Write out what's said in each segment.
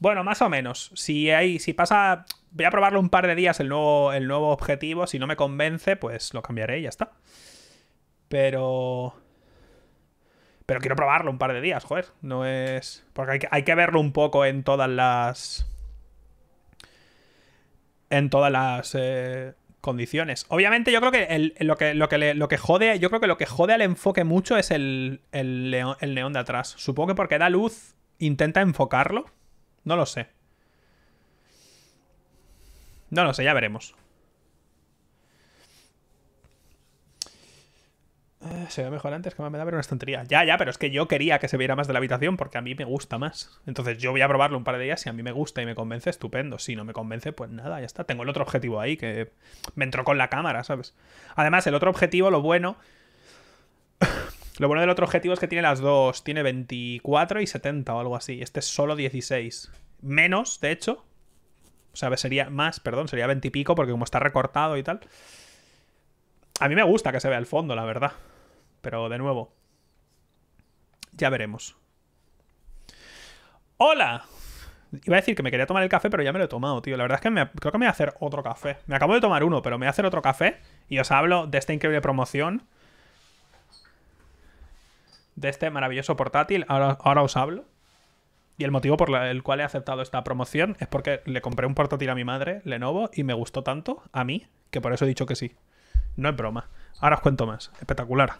Bueno, más o menos. Si hay, si pasa, voy a probarlo un par de días el nuevo, el nuevo objetivo. Si no me convence, pues lo cambiaré y ya está. Pero, pero quiero probarlo un par de días, joder. No es, porque hay que, verlo un poco en todas las, en todas las eh, condiciones. Obviamente, yo creo que, lo, que, lo, que lo que jode, yo creo que lo que jode al enfoque mucho es el, el, el neón de atrás. Supongo que porque da luz, intenta enfocarlo no lo sé. No lo sé, ya veremos. Eh, se ve mejor antes que me da ver una estantería. Ya, ya, pero es que yo quería que se viera más de la habitación porque a mí me gusta más. Entonces yo voy a probarlo un par de días. Si a mí me gusta y me convence, estupendo. Si no me convence, pues nada, ya está. Tengo el otro objetivo ahí que me entró con la cámara, ¿sabes? Además, el otro objetivo, lo bueno... Lo bueno del otro objetivo es que tiene las dos. Tiene 24 y 70 o algo así. Este es solo 16. Menos, de hecho. O sea, sería más, perdón, sería 20 y pico porque como está recortado y tal. A mí me gusta que se vea el fondo, la verdad. Pero de nuevo. Ya veremos. ¡Hola! Iba a decir que me quería tomar el café, pero ya me lo he tomado, tío. La verdad es que creo que me voy a hacer otro café. Me acabo de tomar uno, pero me voy a hacer otro café y os hablo de esta increíble promoción de este maravilloso portátil. Ahora, ahora os hablo. Y el motivo por el cual he aceptado esta promoción es porque le compré un portátil a mi madre, Lenovo, y me gustó tanto a mí que por eso he dicho que sí. No es broma. Ahora os cuento más. Espectacular.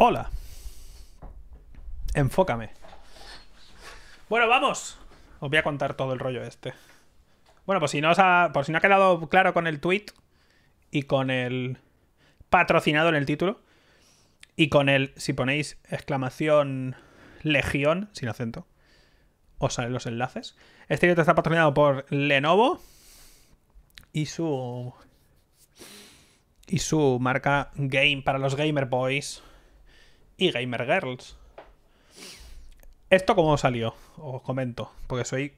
Hola. Enfócame. Bueno, vamos. Os voy a contar todo el rollo este. Bueno, pues si no ha, por si no ha quedado claro con el tweet y con el patrocinado en el título y con el, si ponéis exclamación legión, sin acento, os salen los enlaces. Este vídeo está patrocinado por Lenovo y su y su marca Game para los Gamer Boys y Gamer Girls. ¿Esto cómo salió? Os comento, porque soy.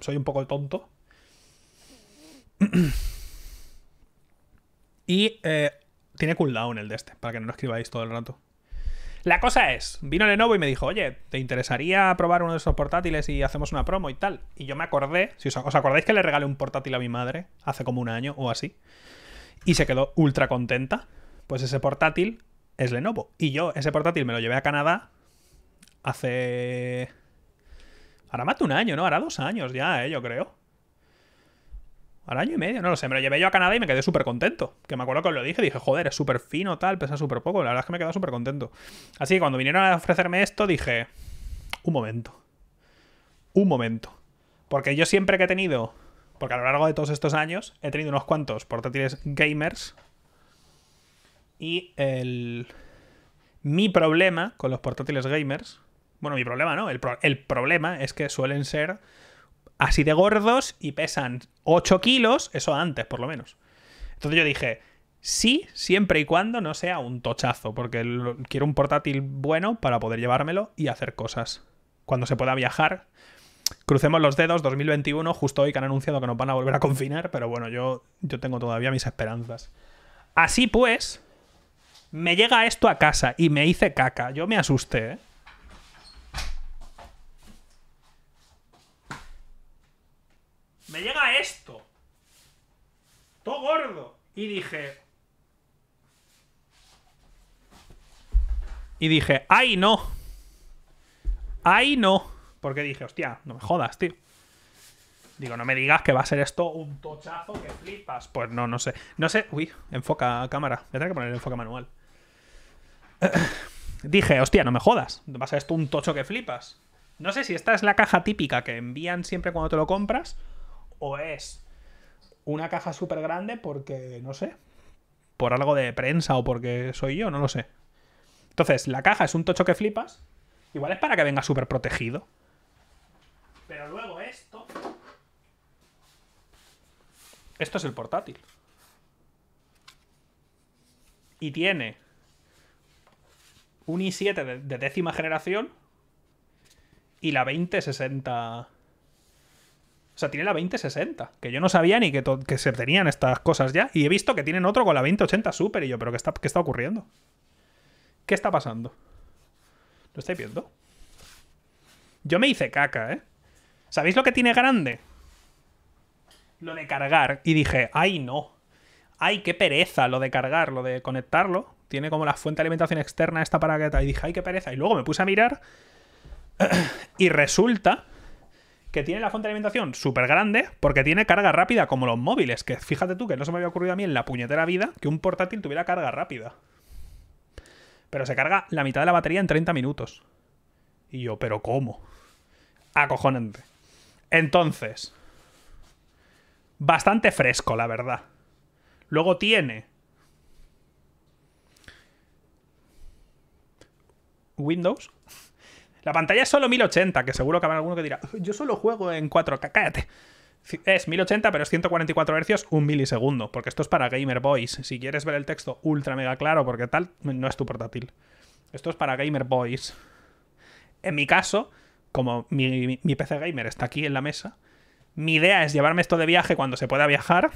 Soy un poco tonto. y eh, tiene cooldown el de este, para que no lo escribáis todo el rato. La cosa es, vino Lenovo y me dijo, oye, ¿te interesaría probar uno de esos portátiles y hacemos una promo y tal? Y yo me acordé, si os acordáis que le regalé un portátil a mi madre hace como un año o así, y se quedó ultra contenta, pues ese portátil es Lenovo. Y yo ese portátil me lo llevé a Canadá hace... Ahora más de un año, ¿no? Ahora dos años ya, ¿eh? Yo creo. al año y medio, no lo sé. Me lo llevé yo a Canadá y me quedé súper contento. Que me acuerdo que lo dije. Dije, joder, es súper fino, tal, pesa súper poco. La verdad es que me quedé súper contento. Así que cuando vinieron a ofrecerme esto, dije, un momento. Un momento. Porque yo siempre que he tenido... Porque a lo largo de todos estos años he tenido unos cuantos portátiles gamers y el... mi problema con los portátiles gamers, bueno, mi problema no, el, problema es que suelen ser así de gordos y pesan 8 kilos, eso antes por lo menos. Entonces yo dije, sí, siempre y cuando no sea un tochazo, porque quiero un portátil bueno para poder llevármelo y hacer cosas. Cuando se pueda viajar, crucemos los dedos, 2021, justo hoy que han anunciado que nos van a volver a confinar, pero bueno, yo, yo tengo todavía mis esperanzas. Así pues, me llega esto a casa y me hice caca. Yo me asusté, ¿eh? Me llega esto. Todo gordo. Y dije... Y dije, ¡ay no! ¡Ay no! Porque dije, hostia, no me jodas, tío. Digo, no me digas que va a ser esto un tochazo que flipas. Pues no, no sé. No sé. Uy, enfoca cámara. Voy a tener que poner el enfoque manual dije, hostia, no me jodas, vas a esto un tocho que flipas. No sé si esta es la caja típica que envían siempre cuando te lo compras o es una caja súper grande porque, no sé, por algo de prensa o porque soy yo, no lo sé. Entonces, la caja es un tocho que flipas, igual es para que venga súper protegido. Pero luego esto... Esto es el portátil. Y tiene un i7 de, décima generación y la 2060. O sea, tiene la 2060, que yo no sabía ni que, que, se tenían estas cosas ya. Y he visto que tienen otro con la 2080 Super. Y yo, ¿pero qué está, qué está ocurriendo? ¿Qué está pasando? ¿Lo estáis viendo? Yo me hice caca, ¿eh? ¿Sabéis lo que tiene grande? Lo de cargar. Y dije, ¡ay no! ¡Ay, qué pereza lo de cargar, lo de conectarlo! tiene como la fuente de alimentación externa esta para que Y dije, ay, qué pereza. Y luego me puse a mirar y resulta que tiene la fuente de alimentación súper grande porque tiene carga rápida como los móviles. Que fíjate tú que no se me había ocurrido a mí en la puñetera vida que un portátil tuviera carga rápida. Pero se carga la mitad de la batería en 30 minutos. Y yo, ¿pero cómo? Acojonante. Entonces, bastante fresco, la verdad. Luego tiene Windows. La pantalla es solo 1080, que seguro que habrá alguno que dirá, yo solo juego en 4K, cállate. Es 1080, pero es 144 Hz, un milisegundo, porque esto es para Gamer Boys. Si quieres ver el texto ultra mega claro, porque tal, no es tu portátil. Esto es para Gamer Boys. En mi caso, como mi, mi PC Gamer está aquí en la mesa, mi idea es llevarme esto de viaje cuando se pueda viajar.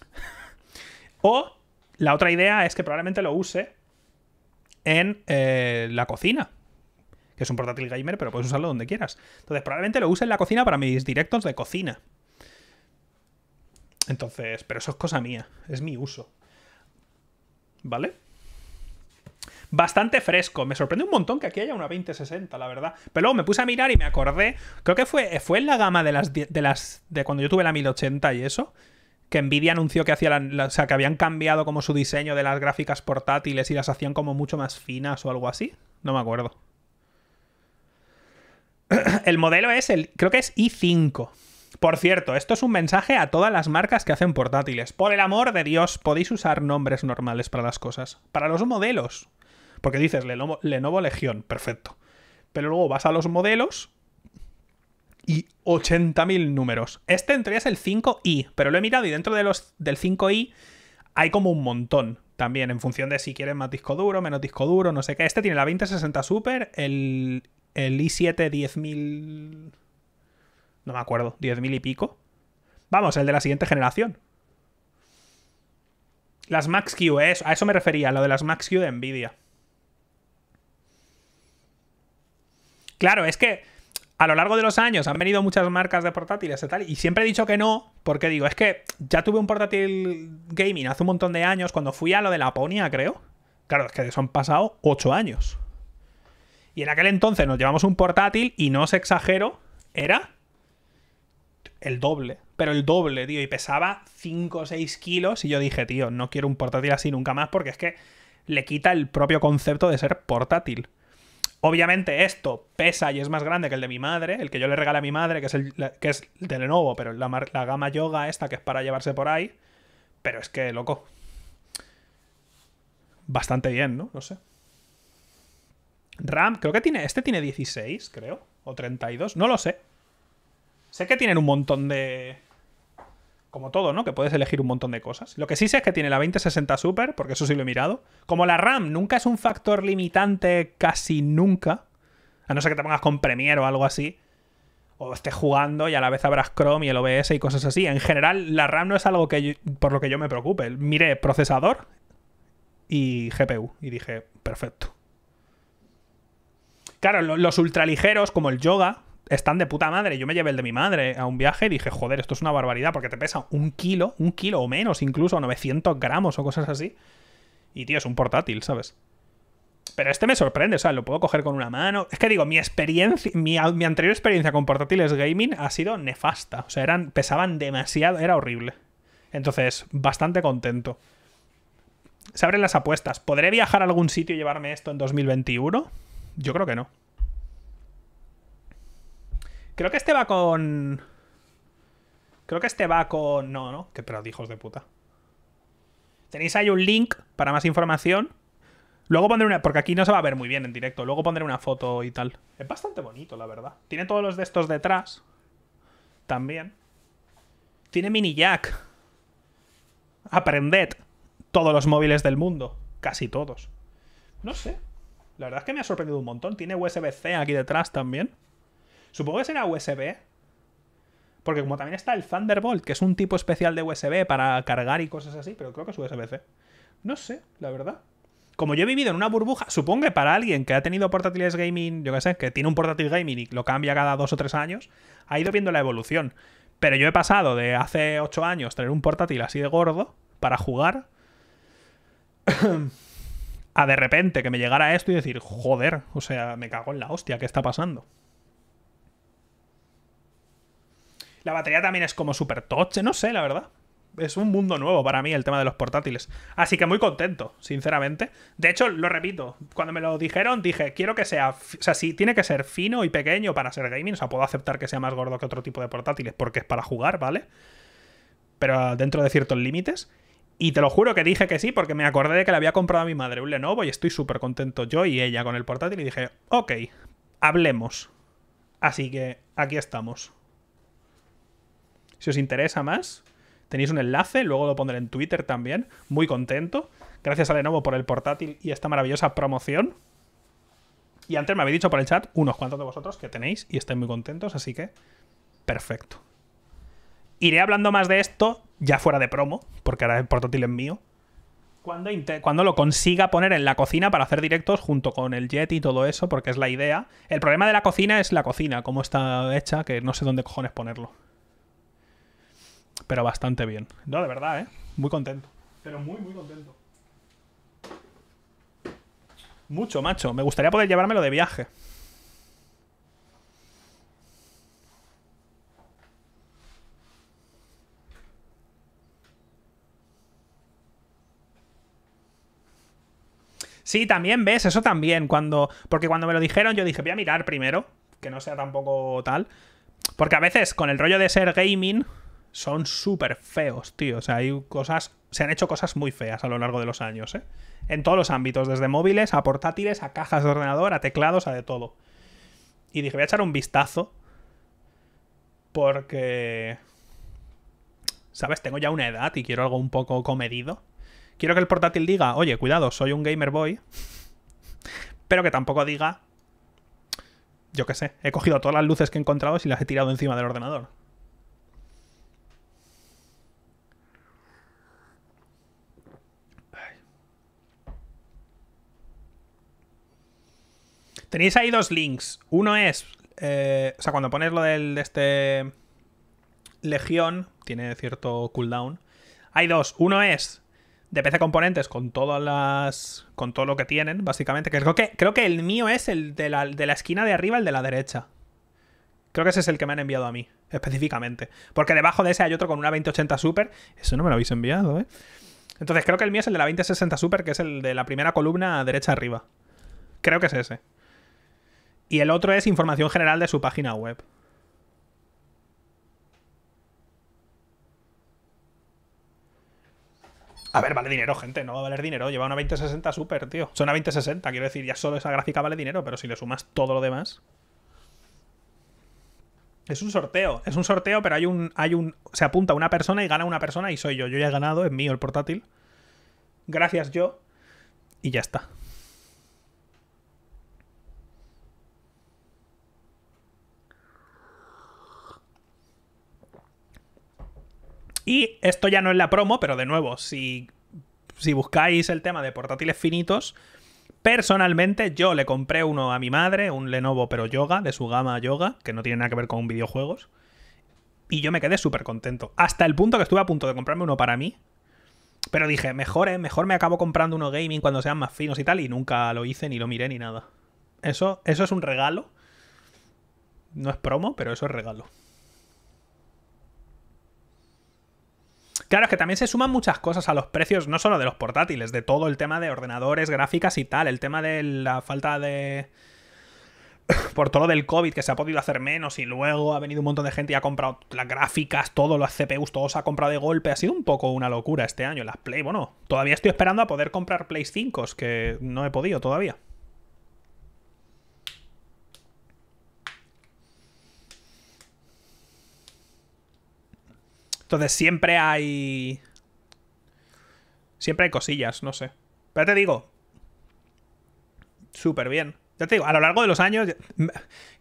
o la otra idea es que probablemente lo use en eh, la cocina. Que es un portátil gamer, pero puedes usarlo donde quieras. Entonces, probablemente lo use en la cocina para mis directos de cocina. Entonces, pero eso es cosa mía, es mi uso. ¿Vale? Bastante fresco, me sorprende un montón que aquí haya una 2060, la verdad. Pero luego me puse a mirar y me acordé, creo que fue, fue en la gama de las de las de cuando yo tuve la 1080 y eso, que Nvidia anunció que hacía o sea, que habían cambiado como su diseño de las gráficas portátiles y las hacían como mucho más finas o algo así. No me acuerdo. El modelo es el, creo que es i5. Por cierto, esto es un mensaje a todas las marcas que hacen portátiles. Por el amor de Dios, podéis usar nombres normales para las cosas. Para los modelos. Porque dices Lenovo, Lenovo Legión, perfecto. Pero luego vas a los modelos y 80.000 números. Este entre teoría es el 5i, pero lo he mirado y dentro de los, del 5i hay como un montón también, en función de si quieres más disco duro, menos disco duro, no sé qué. Este tiene la 2060 Super, el, el i7 10.000... No me acuerdo, 10.000 y pico. Vamos, el de la siguiente generación. Las Max-Q, eh, a eso me refería, lo de las Max-Q de Nvidia. Claro, es que a lo largo de los años han venido muchas marcas de portátiles y tal, y siempre he dicho que no, porque digo, es que ya tuve un portátil gaming hace un montón de años, cuando fui a lo de Laponia, creo. Claro, es que eso han pasado ocho años. Y en aquel entonces nos llevamos un portátil y no os exagero, era el doble, pero el doble, tío, y pesaba 5 o 6 kilos y yo dije, tío, no quiero un portátil así nunca más porque es que le quita el propio concepto de ser portátil. Obviamente esto pesa y es más grande que el de mi madre, el que yo le regalé a mi madre, que es el, que es de Lenovo, pero la, gama yoga esta que es para llevarse por ahí. Pero es que, loco. Bastante bien, ¿no? No sé. RAM, creo que tiene. Este tiene 16, creo. O 32, no lo sé. Sé que tienen un montón de como todo, ¿no? Que puedes elegir un montón de cosas. Lo que sí sé es que tiene la 2060 Super, porque eso sí lo he mirado. Como la RAM nunca es un factor limitante, casi nunca, a no ser que te pongas con Premiere o algo así, o estés jugando y a la vez habrás Chrome y el OBS y cosas así. En general, la RAM no es algo que por lo que yo me preocupe. Miré procesador y GPU y dije, perfecto. Claro, los ultraligeros como el Yoga, están de puta madre. Yo me llevé el de mi madre a un viaje y dije, joder, esto es una barbaridad porque te pesa un kilo, un kilo o menos, incluso 900 gramos o cosas así. Y tío, es un portátil, ¿sabes? Pero este me sorprende, o sea, lo puedo coger con una mano. Es que digo, mi experiencia, mi, mi anterior experiencia con portátiles gaming ha sido nefasta. O sea, eran, pesaban demasiado, era horrible. Entonces, bastante contento. Se abren las apuestas. ¿Podré viajar a algún sitio y llevarme esto en 2021? Yo creo que no. Creo que este va con... Creo que este va con... No, no, que pedo, hijos de puta. Tenéis ahí un link para más información. Luego pondré una... Porque aquí no se va a ver muy bien en directo. Luego pondré una foto y tal. Es bastante bonito, la verdad. Tiene todos los de estos detrás. También. Tiene mini jack. Aprended. Todos los móviles del mundo. Casi todos. No sé. La verdad es que me ha sorprendido un montón. Tiene USB-C aquí detrás también. Supongo que será USB. Porque como también está el Thunderbolt, que es un tipo especial de USB para cargar y cosas así, pero creo que es USB-C. No sé, la verdad. Como yo he vivido en una burbuja, supongo que para alguien que ha tenido portátiles gaming, yo qué sé, que tiene un portátil gaming y lo cambia cada dos o tres años, ha ido viendo la evolución. Pero yo he pasado de hace ocho años tener un portátil así de gordo para jugar a de repente que me llegara esto y decir, joder, o sea, me cago en la hostia, ¿qué está pasando? La batería también es como súper toche, no sé, la verdad. Es un mundo nuevo para mí el tema de los portátiles. Así que muy contento, sinceramente. De hecho, lo repito, cuando me lo dijeron dije, quiero que sea, o sea, sí, tiene que ser fino y pequeño para ser gaming. O sea, puedo aceptar que sea más gordo que otro tipo de portátiles porque es para jugar, ¿vale? Pero dentro de ciertos límites. Y te lo juro que dije que sí, porque me acordé de que le había comprado a mi madre un Lenovo y estoy súper contento yo y ella con el portátil. Y dije, ok, hablemos. Así que aquí estamos. Si os interesa más, tenéis un enlace, luego lo pondré en Twitter también. Muy contento. Gracias a Lenovo por el portátil y esta maravillosa promoción. Y antes me habéis dicho por el chat unos cuantos de vosotros que tenéis y estáis muy contentos, así que perfecto. Iré hablando más de esto ya fuera de promo, porque ahora el portátil es mío. Cuando, cuando, lo consiga poner en la cocina para hacer directos junto con el jet y todo eso, porque es la idea. El problema de la cocina es la cocina, cómo está hecha, que no sé dónde cojones ponerlo pero bastante bien. No, de verdad, ¿eh? Muy contento. Pero muy, muy contento. Mucho, macho. Me gustaría poder llevármelo de viaje. Sí, también ves, eso también. Cuando. Porque cuando me lo dijeron, yo dije, voy a mirar primero. Que no sea tampoco tal. Porque a veces, con el rollo de ser gaming, son súper feos, tío. O sea, hay cosas. Se han hecho cosas muy feas a lo largo de los años, ¿eh? En todos los ámbitos, desde móviles a portátiles, a cajas de ordenador, a teclados, a de todo. Y dije, voy a echar un vistazo. Porque. ¿Sabes? Tengo ya una edad y quiero algo un poco comedido. Quiero que el portátil diga, oye, cuidado, soy un gamer boy. Pero que tampoco diga, yo qué sé, he cogido todas las luces que he encontrado y las he tirado encima del ordenador. Tenéis ahí dos links. Uno es. Eh, o sea, cuando pones lo del, de este. Legión, tiene cierto cooldown. Hay dos. Uno es de PC Componentes con todas las. con todo lo que tienen, básicamente. Creo que, creo que el mío es el de la, de la esquina de arriba, el de la derecha. Creo que ese es el que me han enviado a mí, específicamente. Porque debajo de ese hay otro con una 2080 Super. Eso no me lo habéis enviado, ¿eh? Entonces creo que el mío es el de la 2060 Super, que es el de la primera columna derecha arriba. Creo que es ese. Y el otro es información general de su página web. A ver, vale dinero, gente, no va a valer dinero. Lleva una 2060 super, tío. Son una 2060, quiero decir, ya solo esa gráfica vale dinero, pero si le sumas todo lo demás. Es un sorteo, es un sorteo, pero hay un. Hay un. Se apunta una persona y gana una persona y soy yo. Yo ya he ganado, es mío el portátil. Gracias yo. Y ya está. Y esto ya no es la promo, pero de nuevo, si, si buscáis el tema de portátiles finitos, personalmente yo le compré uno a mi madre, un Lenovo pero Yoga, de su gama Yoga, que no tiene nada que ver con videojuegos. Y yo me quedé súper contento. Hasta el punto que estuve a punto de comprarme uno para mí. Pero dije, mejor, ¿eh? mejor me acabo comprando uno gaming cuando sean más finos y tal. Y nunca lo hice, ni lo miré, ni nada. Eso, eso es un regalo. No es promo, pero eso es regalo. Claro, es que también se suman muchas cosas a los precios, no solo de los portátiles, de todo el tema de ordenadores, gráficas y tal, el tema de la falta de... Por todo lo del COVID, que se ha podido hacer menos y luego ha venido un montón de gente y ha comprado las gráficas, todos los CPUs, todos ha comprado de golpe. Ha sido un poco una locura este año las Play. Bueno, todavía estoy esperando a poder comprar Play 5, que no he podido todavía. Entonces siempre hay... Siempre hay cosillas, no sé. Pero te digo... Súper bien. Ya te digo, a lo largo de los años... Creo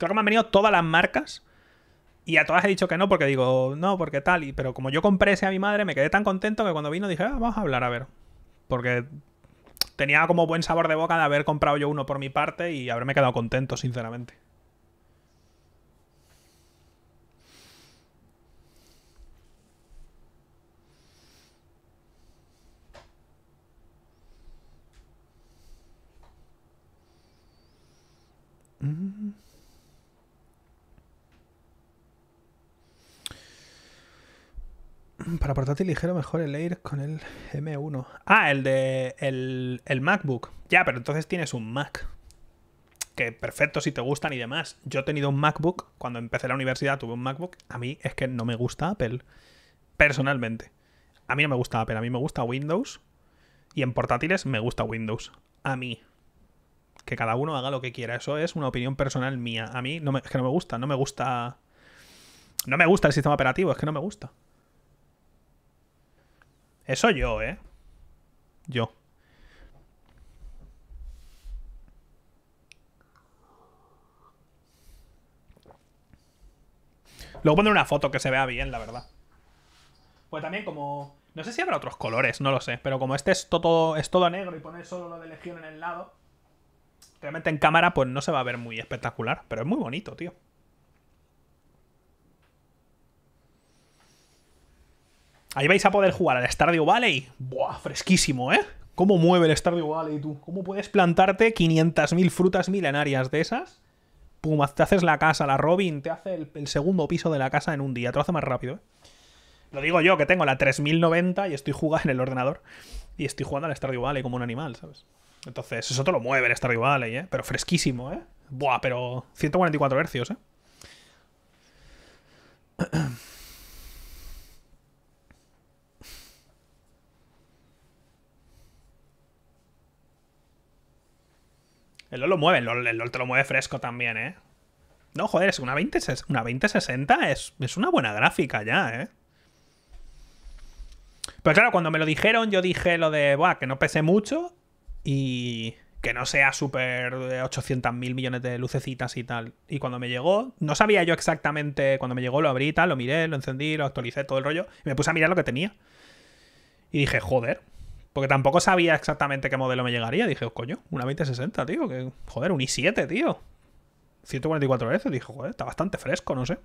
que me han venido todas las marcas. Y a todas he dicho que no, porque digo, no, porque tal. Y, pero como yo compré ese a mi madre, me quedé tan contento que cuando vino dije, ah, vamos a hablar, a ver. Porque tenía como buen sabor de boca de haber comprado yo uno por mi parte y haberme quedado contento, sinceramente. Mm. Para portátil ligero, mejor el Air con el M1. Ah, el de. El, el MacBook. Ya, pero entonces tienes un Mac. Que perfecto si te gustan y demás. Yo he tenido un MacBook. Cuando empecé la universidad tuve un MacBook. A mí es que no me gusta Apple. Personalmente. A mí no me gusta Apple. A mí me gusta Windows. Y en portátiles me gusta Windows. A mí que cada uno haga lo que quiera. Eso es una opinión personal mía. A mí no es que no me gusta, no me gusta. No me gusta el sistema operativo, es que no me gusta. Eso yo, ¿eh? Yo. Luego pondré una foto que se vea bien, la verdad. Pues también como... No sé si habrá otros colores, no lo sé. Pero como este es todo, es todo negro y pone solo lo de Legión en el lado, Realmente en cámara pues no se va a ver muy espectacular, pero es muy bonito, tío. Ahí vais a poder jugar al Stardew Valley. Buah, fresquísimo, ¿eh? ¿Cómo mueve el Stardew Valley tú? ¿Cómo puedes plantarte 500.000 frutas milenarias de esas? Pum, te haces la casa, la Robin, te hace el, segundo piso de la casa en un día, te lo hace más rápido, ¿eh? Lo digo yo, que tengo la 3090 y estoy jugando en el ordenador y estoy jugando al Stardew Valley como un animal, ¿sabes? Entonces, eso te lo mueve en esta rival ¿eh? Pero fresquísimo, ¿eh? Buah, pero 144 hercios, ¿eh? El LOL lo mueve, el LOL, te lo mueve fresco también, ¿eh? No, joder, es una una 2060 es, una buena gráfica ya, ¿eh? Pero claro, cuando me lo dijeron, yo dije lo de, buah, que no pese mucho y que no sea súper 800 mil millones de lucecitas y tal. Y cuando me llegó, no sabía yo exactamente, cuando me llegó lo abrí tal, lo miré, lo encendí, lo actualicé, todo el rollo, y me puse a mirar lo que tenía. Y dije, joder, porque tampoco sabía exactamente qué modelo me llegaría. Dije, oh, coño, una 2060, tío, que joder, un i7, tío. 144 veces, dije, joder, está bastante fresco, no sé.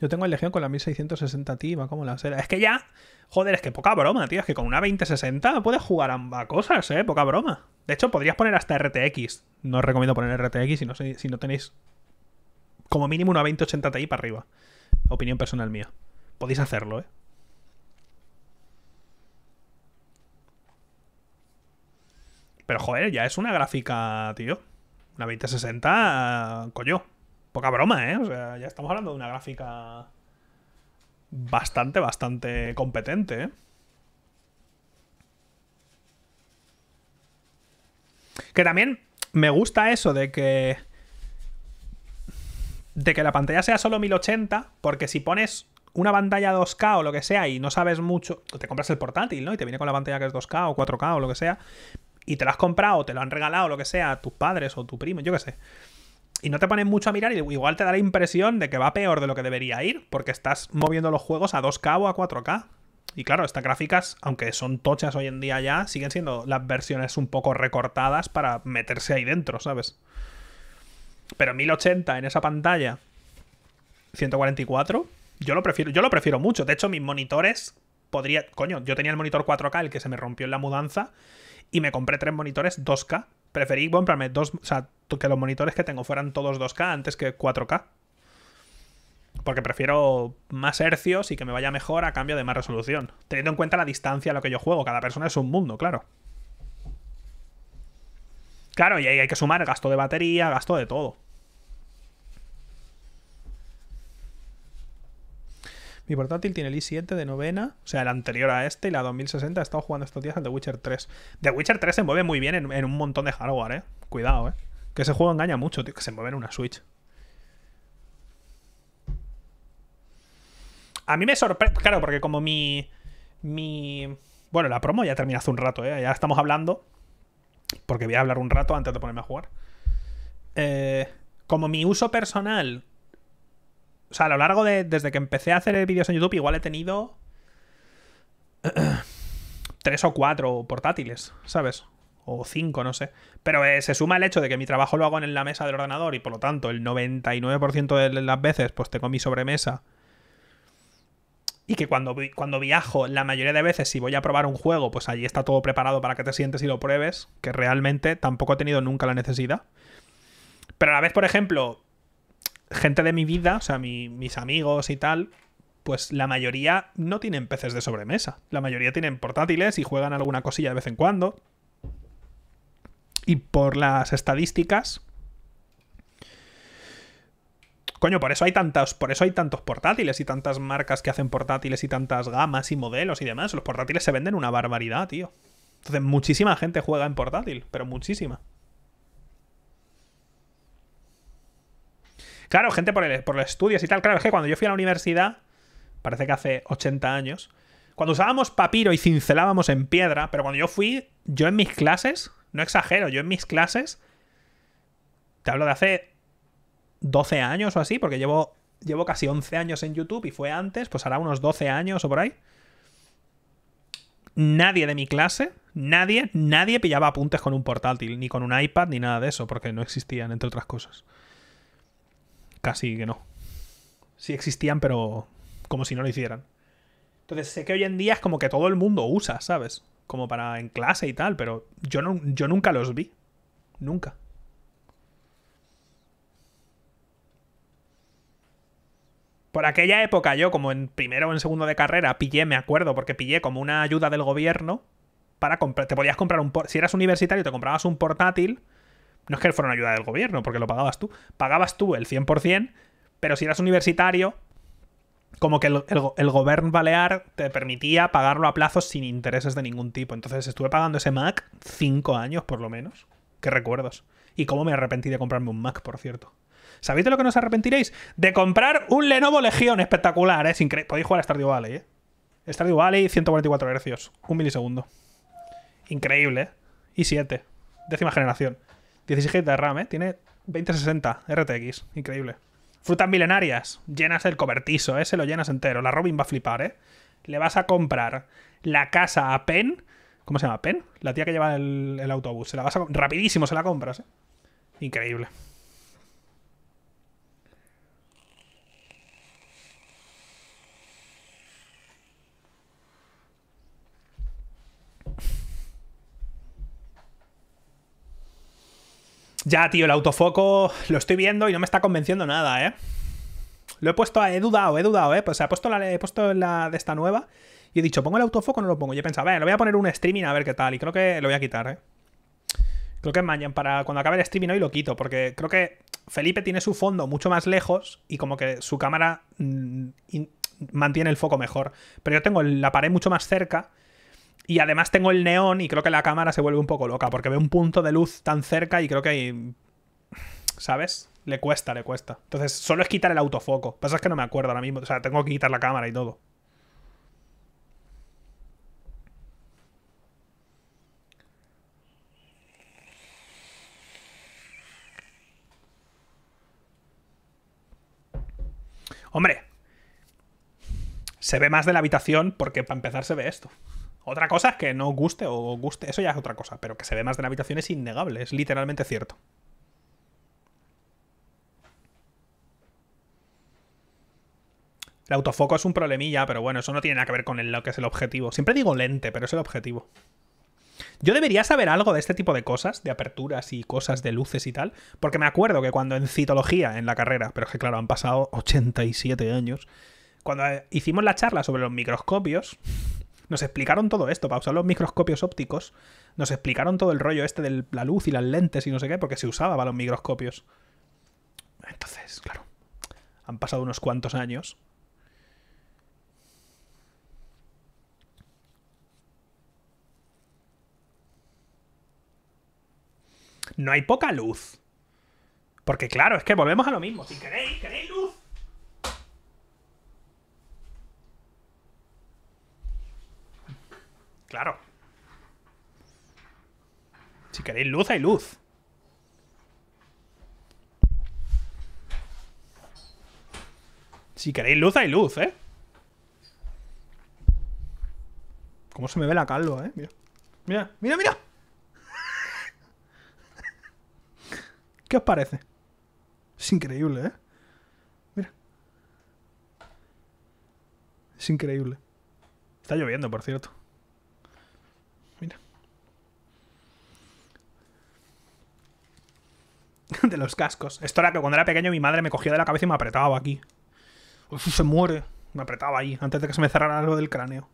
Yo tengo el Legión con la 1660 Ti, va como la será Es que ya, joder, es que poca broma, tío. Es que con una 2060 puedes jugar ambas cosas, ¿eh? Poca broma. De hecho, podrías poner hasta RTX. No os recomiendo poner RTX si no, si no tenéis como mínimo una 2080 Ti para arriba. Opinión personal mía. Podéis hacerlo, ¿eh? Pero joder, ya es una gráfica, tío. Una 2060, coño poca broma, ¿eh? O sea, ya estamos hablando de una gráfica bastante, bastante competente, ¿eh? Que también me gusta eso de que. De que la pantalla sea solo 1080, porque si pones una pantalla 2K o lo que sea y no sabes mucho, te compras el portátil, ¿no? Y te viene con la pantalla que es 2K o 4K o lo que sea, y te la has comprado, te lo han regalado, lo que sea, a tus padres o tu primo, yo qué sé y no te pones mucho a mirar y igual te da la impresión de que va peor de lo que debería ir, porque estás moviendo los juegos a 2K o a 4K. Y claro, estas gráficas, aunque son tochas hoy en día ya, siguen siendo las versiones un poco recortadas para meterse ahí dentro, ¿sabes? Pero 1080 en esa pantalla, 144, yo lo prefiero, yo lo prefiero mucho. De hecho, mis monitores podría, coño, yo tenía el monitor 4K, el que se me rompió en la mudanza, y me compré tres monitores 2K preferí comprarme dos, o sea, que los monitores que tengo fueran todos 2K antes que 4K. Porque prefiero más hercios y que me vaya mejor a cambio de más resolución. Teniendo en cuenta la distancia a lo que yo juego, cada persona es un mundo, claro. Claro, y ahí hay que sumar gasto de batería, gasto de todo. Mi portátil tiene el i7 de novena, o sea, el anterior a este y la 2060. He estado jugando estos días al The Witcher 3. The Witcher 3 se mueve muy bien en, un montón de hardware, ¿eh? Cuidado, ¿eh? Que ese juego engaña mucho, tío, que se mueve en una Switch. A mí me sorprende, claro, porque como mi... Mi... Bueno, la promo ya terminó hace un rato, ¿eh? Ya estamos hablando. Porque voy a hablar un rato antes de ponerme a jugar. Eh, como mi uso personal o sea, a lo largo de. Desde que empecé a hacer vídeos en YouTube, igual he tenido. tres o cuatro portátiles, ¿sabes? O cinco, no sé. Pero eh, se suma el hecho de que mi trabajo lo hago en la mesa del ordenador y por lo tanto el 99% de las veces pues tengo mi sobremesa. Y que cuando, cuando viajo, la mayoría de veces si voy a probar un juego, pues allí está todo preparado para que te sientes y lo pruebes, que realmente tampoco he tenido nunca la necesidad. Pero a la vez, por ejemplo, gente de mi vida, o sea, mis amigos y tal, pues la mayoría no tienen peces de sobremesa. La mayoría tienen portátiles y juegan alguna cosilla de vez en cuando. Y por las estadísticas. Coño, por eso hay tantos, por eso hay tantos portátiles y tantas marcas que hacen portátiles y tantas gamas y modelos y demás. Los portátiles se venden una barbaridad, tío. Entonces, muchísima gente juega en portátil, pero muchísima. Claro, gente por, por los estudios y tal. Claro, es que cuando yo fui a la universidad, parece que hace 80 años, cuando usábamos papiro y cincelábamos en piedra, pero cuando yo fui, yo en mis clases, no exagero, yo en mis clases, te hablo de hace 12 años o así, porque llevo, llevo casi 11 años en YouTube y fue antes, pues hará unos 12 años o por ahí. Nadie de mi clase, nadie, nadie pillaba apuntes con un portátil, ni con un iPad, ni nada de eso, porque no existían, entre otras cosas casi que no. Sí existían, pero como si no lo hicieran. Entonces sé que hoy en día es como que todo el mundo usa, ¿sabes? Como para en clase y tal, pero yo, yo nunca los vi. Nunca. Por aquella época yo, como en primero o en segundo de carrera, pillé, me acuerdo, porque pillé como una ayuda del gobierno para comprar... Te podías comprar un... Si eras universitario, te comprabas un portátil no es que fuera una ayuda del gobierno, porque lo pagabas tú. Pagabas tú el 100%, pero si eras universitario, como que el, el, gobierno balear te permitía pagarlo a plazos sin intereses de ningún tipo. Entonces estuve pagando ese Mac 5 años, por lo menos. Qué recuerdos. Y cómo me arrepentí de comprarme un Mac, por cierto. ¿Sabéis de lo que no os arrepentiréis? De comprar un Lenovo Legion espectacular, ¿eh? Podéis jugar a Stardew Valley, ¿eh? Stardew Valley, 144 Hz, un milisegundo. Increíble, ¿eh? Y 7, décima generación. 16 GB de RAM, ¿eh? Tiene 2060 RTX. Increíble. Frutas milenarias. Llenas el cobertizo, ¿eh? Se lo llenas entero. La Robin va a flipar, ¿eh? Le vas a comprar la casa a Penn. ¿Cómo se llama? ¿Penn? La tía que lleva el, autobús. Se la vas a... Rapidísimo se la compras, ¿eh? Increíble. Ya, tío, el autofoco lo estoy viendo y no me está convenciendo nada, ¿eh? Lo he puesto, he dudado, he dudado, ¿eh? Pues o sea, he puesto la, he puesto la de esta nueva y he dicho, ¿pongo el autofoco o no lo pongo? Yo he pensado, ver, lo voy a poner un streaming a ver qué tal. Y creo que lo voy a quitar, ¿eh? Creo que mañana, para cuando acabe el streaming hoy lo quito, porque creo que Felipe tiene su fondo mucho más lejos y como que su cámara mm, mantiene el foco mejor. Pero yo tengo la pared mucho más cerca y además tengo el neón y creo que la cámara se vuelve un poco loca porque ve un punto de luz tan cerca y creo que ¿Sabes? Le cuesta, le cuesta. Entonces, solo es quitar el autofoco. Pasa es que no me acuerdo ahora mismo. O sea, tengo que quitar la cámara y todo. Hombre, se ve más de la habitación porque para empezar se ve esto. Otra cosa es que no guste o guste, eso ya es otra cosa, pero que se ve más de la habitación es innegable, es literalmente cierto. El autofoco es un problemilla, pero bueno, eso no tiene nada que ver con lo que es el objetivo. Siempre digo lente, pero es el objetivo. Yo debería saber algo de este tipo de cosas, de aperturas y cosas de luces y tal, porque me acuerdo que cuando en citología, en la carrera, pero es que claro, han pasado 87 años, cuando hicimos la charla sobre los microscopios, nos explicaron todo esto, para usar los microscopios ópticos, nos explicaron todo el rollo este de la luz y las lentes y no sé qué, porque se usaba para los microscopios. Entonces, claro, han pasado unos cuantos años. No hay poca luz. Porque claro, es que volvemos a lo mismo. Si queréis, queréis Claro. Si queréis luz, hay luz. Si queréis luz, hay luz, ¿eh? ¿Cómo se me ve la calva, eh? Mira, mira, mira. mira. ¿Qué os parece? Es increíble, ¿eh? Mira. Es increíble. Está lloviendo, por cierto. de los cascos. Esto era que cuando era pequeño mi madre me cogía de la cabeza y me apretaba aquí. se muere. Me apretaba ahí, antes de que se me cerrara algo del cráneo.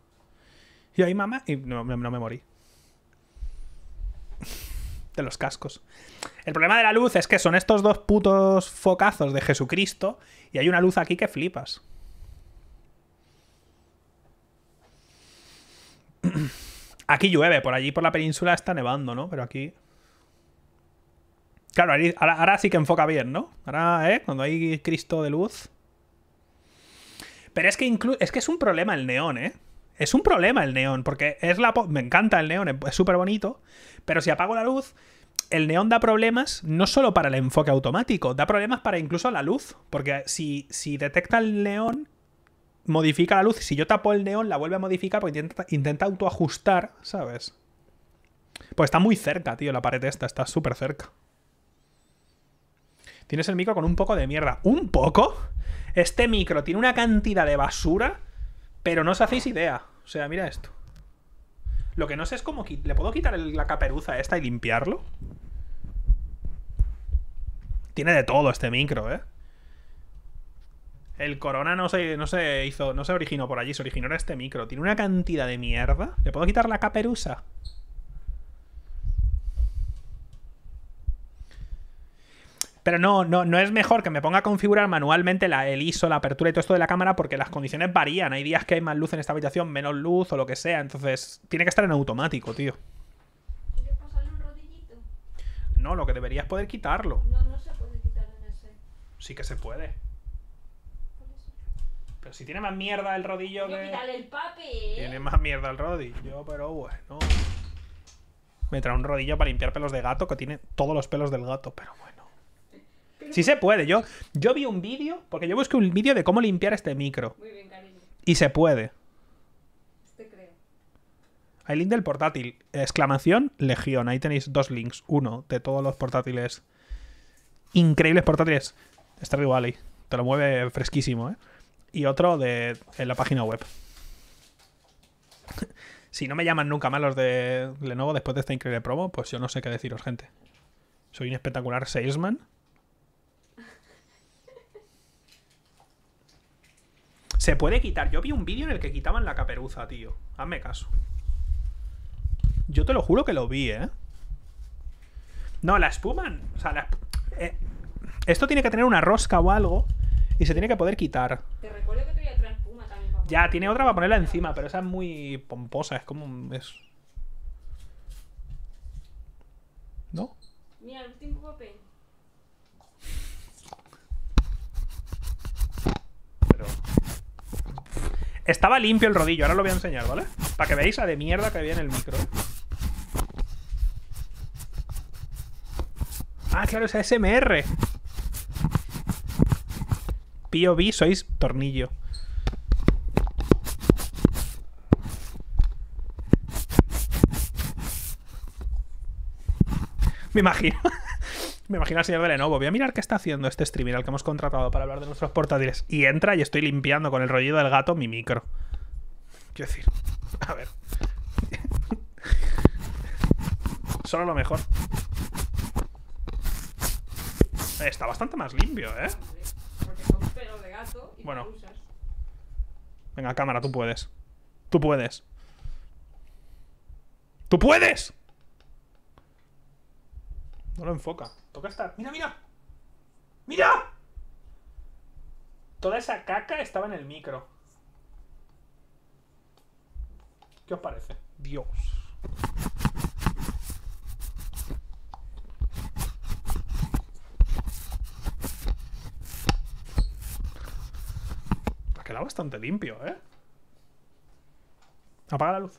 Y ahí, mamá, y no, no me morí. de los cascos. El problema de la luz es que son estos dos putos focazos de Jesucristo y hay una luz aquí que flipas. Aquí llueve, por allí por la península está nevando, ¿no? Pero aquí Claro, ahora, sí que enfoca bien, ¿no? Ahora, ¿eh? Cuando hay Cristo de luz. Pero es que, es que es un problema el neón, ¿eh? Es un problema el neón, porque es la... Me encanta el neón, es súper bonito. Pero si apago la luz, el neón da problemas no solo para el enfoque automático, da problemas para incluso la luz. Porque si, si detecta el neón, modifica la luz. Si yo tapo el neón, la vuelve a modificar porque intenta, intenta autoajustar, ¿sabes? Pues está muy cerca, tío, la pared esta, está súper cerca. Tienes el micro con un poco de mierda. ¿Un poco? Este micro tiene una cantidad de basura, pero no os hacéis idea. O sea, mira esto. Lo que no sé es cómo... ¿Le puedo quitar la caperuza esta y limpiarlo? Tiene de todo este micro, ¿eh? El corona no se, no se hizo... No se originó por allí, se originó en este micro. Tiene una cantidad de mierda. ¿Le puedo quitar la caperuza? Pero no, no, no es mejor que me ponga a configurar manualmente la, el ISO, la apertura y todo esto de la cámara porque las condiciones varían. Hay días que hay más luz en esta habitación, menos luz o lo que sea. Entonces, tiene que estar en automático, tío. pasarle un rodillito? No, lo que debería es poder quitarlo. No, no se puede quitar en ese. Sí que se puede. Pero si tiene más mierda el rodillo que. el Tiene más mierda el rodillo, pero bueno. Me trae un rodillo para limpiar pelos de gato que tiene todos los pelos del gato, pero bueno. Sí se puede. Yo, yo vi un vídeo, porque yo busqué un vídeo de cómo limpiar este micro. Muy bien, cariño. Y se puede. Te creo. Hay link del portátil. Exclamación, legión. Ahí tenéis dos links. Uno de todos los portátiles. Increíbles portátiles. Está ahí. Te lo mueve fresquísimo, ¿eh? Y otro de en la página web. si no me llaman nunca más los de Lenovo después de esta increíble promo, pues yo no sé qué deciros, gente. Soy un espectacular salesman Se puede quitar. Yo vi un vídeo en el que quitaban la caperuza, tío. Hazme caso. Yo te lo juro que lo vi, ¿eh? No, la espuma. O sea, la, eh, esto tiene que tener una rosca o algo. Y se tiene que poder quitar. Te recuerdo que tenía también. ya, tiene otra para ponerla encima, pero esa es muy pomposa. Es como. Es... ¿No? Mira, el último Estaba limpio el rodillo, ahora lo voy a enseñar, ¿vale? Para que veáis a de mierda que había en el micro. Ah, claro, es ASMR. POV sois tornillo. Me imagino. Me imagino al señor de Lenovo. Voy a mirar qué está haciendo este streamer al que hemos contratado para hablar de nuestros portátiles. Y entra y estoy limpiando con el rollo del gato mi micro. Quiero decir, a ver. Solo lo mejor. Eh, está bastante más limpio, ¿eh? bueno. Venga, cámara, tú puedes. Tú puedes. ¡Tú puedes! No lo enfoca. Toca estar. ¡Mira, mira! ¡Mira! Toda esa caca estaba en el micro. ¿Qué os parece? Dios. Ha quedado bastante limpio, ¿eh? Apaga la luz.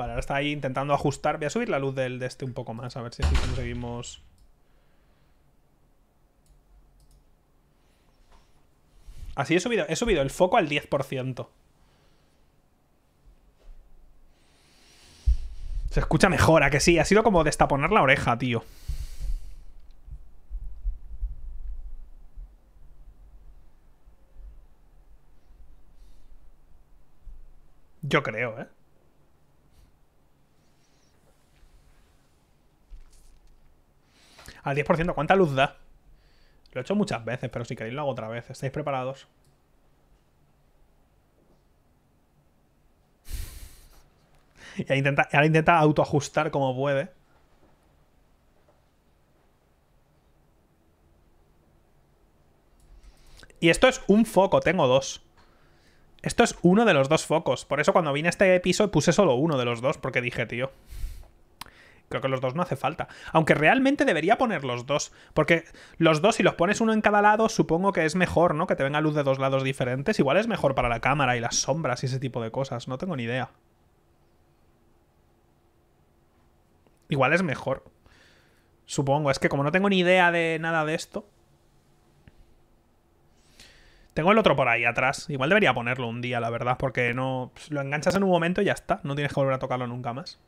Vale, ahora está ahí intentando ajustar. Voy a subir la luz del, de este un poco más, a ver si así conseguimos... Así ah, he subido, he subido el foco al 10%. Se escucha mejor, ¿a que sí? Ha sido como destaponar la oreja, tío. Yo creo, ¿eh? Al 10%, ¿cuánta luz da? Lo he hecho muchas veces, pero si queréis lo hago otra vez. ¿Estáis preparados? Y ahora intenta, autoajustar como puede. Y esto es un foco, tengo dos. Esto es uno de los dos focos. Por eso cuando vine a este episodio puse solo uno de los dos, porque dije, tío, Creo que los dos no hace falta. Aunque realmente debería poner los dos. Porque los dos, si los pones uno en cada lado, supongo que es mejor, ¿no? Que te venga luz de dos lados diferentes. Igual es mejor para la cámara y las sombras y ese tipo de cosas. No tengo ni idea. Igual es mejor. Supongo. Es que como no tengo ni idea de nada de esto... Tengo el otro por ahí atrás. Igual debería ponerlo un día, la verdad, porque no... Pues, lo enganchas en un momento y ya está. No tienes que volver a tocarlo nunca más.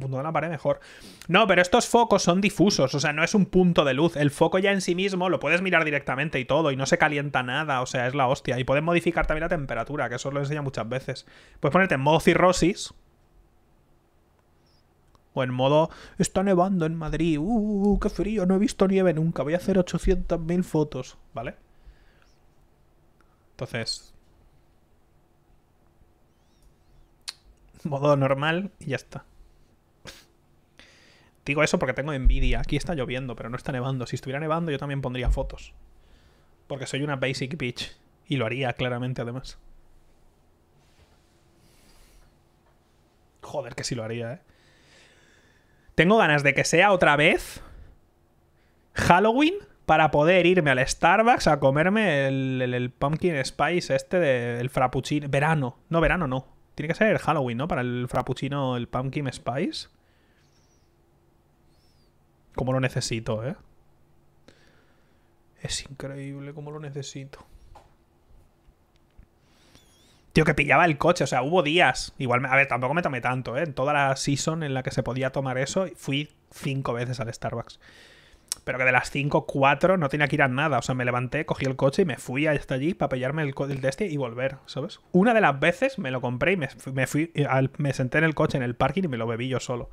punto de la pared mejor. No, pero estos focos son difusos, o sea, no es un punto de luz. El foco ya en sí mismo lo puedes mirar directamente y todo, y no se calienta nada, o sea, es la hostia. Y puedes modificar también la temperatura, que eso lo enseña muchas veces. Puedes ponerte en modo cirrosis. O en modo, está nevando en Madrid, uh, qué frío, no he visto nieve nunca, voy a hacer 800.000 fotos, ¿vale? Entonces... Modo normal y ya está. Digo eso porque tengo envidia. Aquí está lloviendo, pero no está nevando. Si estuviera nevando, yo también pondría fotos. Porque soy una basic bitch. Y lo haría claramente, además. Joder, que sí lo haría, ¿eh? Tengo ganas de que sea otra vez Halloween para poder irme al Starbucks a comerme el, pumpkin spice este del frappuccino. Verano. No, verano no. Tiene que ser Halloween, ¿no? Para el frappuccino, el pumpkin spice. Como lo necesito, ¿eh? Es increíble como lo necesito. Tío, que pillaba el coche, o sea, hubo días. Igual, a ver, tampoco me tomé tanto, ¿eh? En toda la season en la que se podía tomar eso, fui cinco veces al Starbucks. Pero que de las cinco, cuatro, no tenía que ir a nada. O sea, me levanté, cogí el coche y me fui hasta allí para pillarme el, test y volver, ¿sabes? Una de las veces me lo compré y me, me fui, me senté en el coche en el parking y me lo bebí yo solo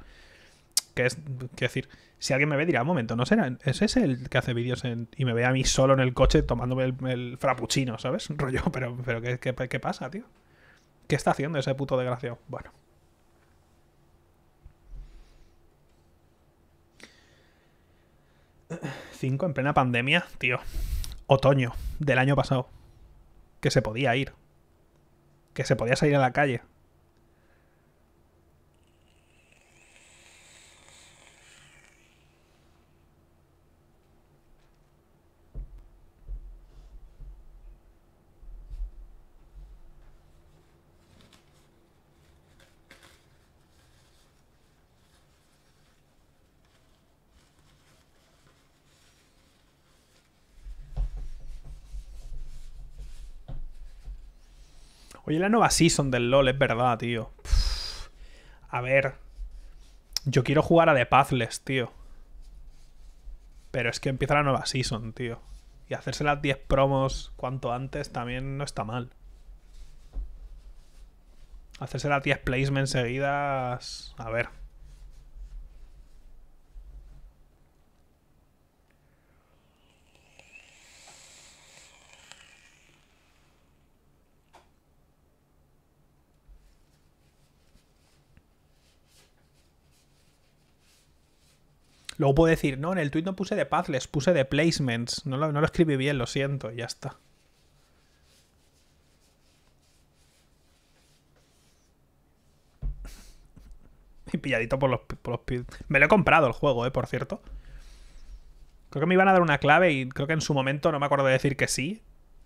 que es, decir, si alguien me ve dirá, un momento, ¿no será? ¿Es ese el que hace vídeos y me ve a mí solo en el coche tomándome el, frappuccino, ¿sabes? Rollo, pero, pero ¿qué, pasa, tío? ¿Qué está haciendo ese puto desgraciado? Bueno. 5 en plena pandemia, tío. Otoño del año pasado. Que se podía ir. Que se podía salir a la calle. Oye, la nueva season del LOL, es verdad, tío. A ver. Yo quiero jugar a The Pathless, tío. Pero es que empieza la nueva season, tío. Y hacerse las 10 promos cuanto antes también no está mal. Hacerse las 10 placements seguidas. A ver. Luego puedo decir, no, en el tweet no puse de puzzles, puse de placements. No lo, escribí bien, lo siento, ya está. Y pilladito por los, por Me lo he comprado el juego, eh, por cierto. Creo que me iban a dar una clave y creo que en su momento no me acuerdo de decir que sí.